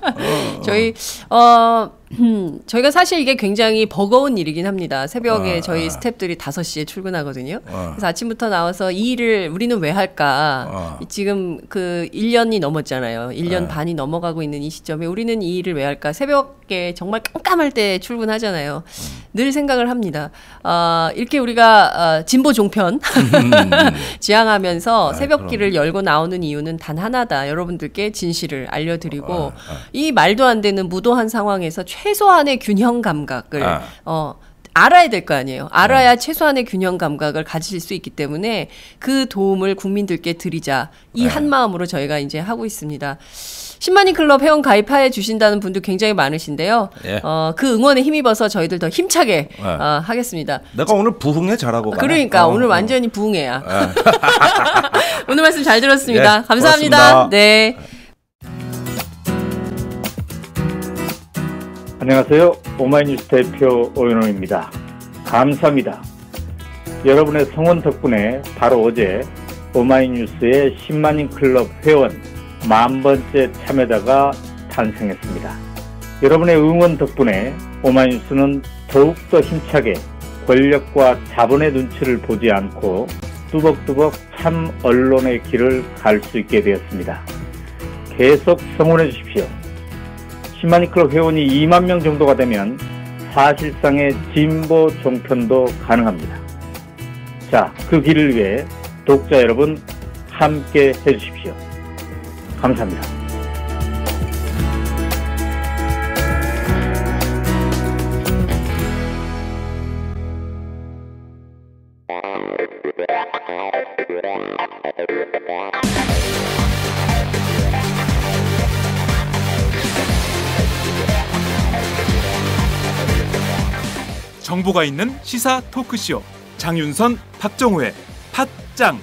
어, [laughs] 저희 어, 어. 음, 저희가 사실 이게 굉장히 버거운 일이긴 합니다. 새벽에 아, 저희 아. 스탭들이 5시에 출근하거든요. 아. 그래서 아침부터 나와서 이 일을 우리는 왜 할까? 아. 지금 그 1년이 넘었잖아요. 1년 반이 넘어가고 있는 이 시점에 우리는 이 일을 왜 할까? 새벽에 정말 깜깜할 때 출근하잖아요. 음. 늘 생각을 합니다. 아, 이렇게 우리가 아, 진보 종편 음. [laughs] 지향하면서 네, 새벽길을 열고 나오는 이유는 단 하나다. 여러분들께 진실을 알려드리고 아, 이 말도 안 되는 무도한 상황에서 최 최소한의 균형 감각을 아. 어 알아야 될 거 아니에요. 알아야 네. 최소한의 균형 감각을 가지실 수 있기 때문에 그 도움을 국민들께 드리자 이한 네. 마음으로 저희가 이제 하고 있습니다. 10만인 클럽 회원 가입해 주신다는 분도 굉장히 많으신데요. 네. 어, 그 응원에 힘입어서 저희들 더 힘차게 네. 어, 하겠습니다. 내가 오늘 부흥해 잘하고 가 그러니까 어, 오늘 어. 완전히 부흥해야. 네. [laughs] 오늘 말씀 잘 들었습니다. 예, 감사합니다 고맙습니다. 네. 안녕하세요. 오마이뉴스 대표 오윤호입니다 감사합니다. 여러분의 성원 덕분에 바로 어제 오마이뉴스의 10만인 클럽 회원 만번째 참여자가 탄생했습니다. 여러분의 응원 덕분에 오마이뉴스는 더욱더 힘차게 권력과 자본의 눈치를 보지 않고 뚜벅뚜벅 참 언론의 길을 갈 수 있게 되었습니다. 계속 성원해 주십시오. 시마니클럽 회원이 2만 명 정도가 되면 사실상의 진보 종편도 가능합니다. 자, 그 길을 위해 독자 여러분 함께 해주십시오. 감사합니다. 정보가 있는 시사 토크쇼 장윤선, 박정우의 팟짱.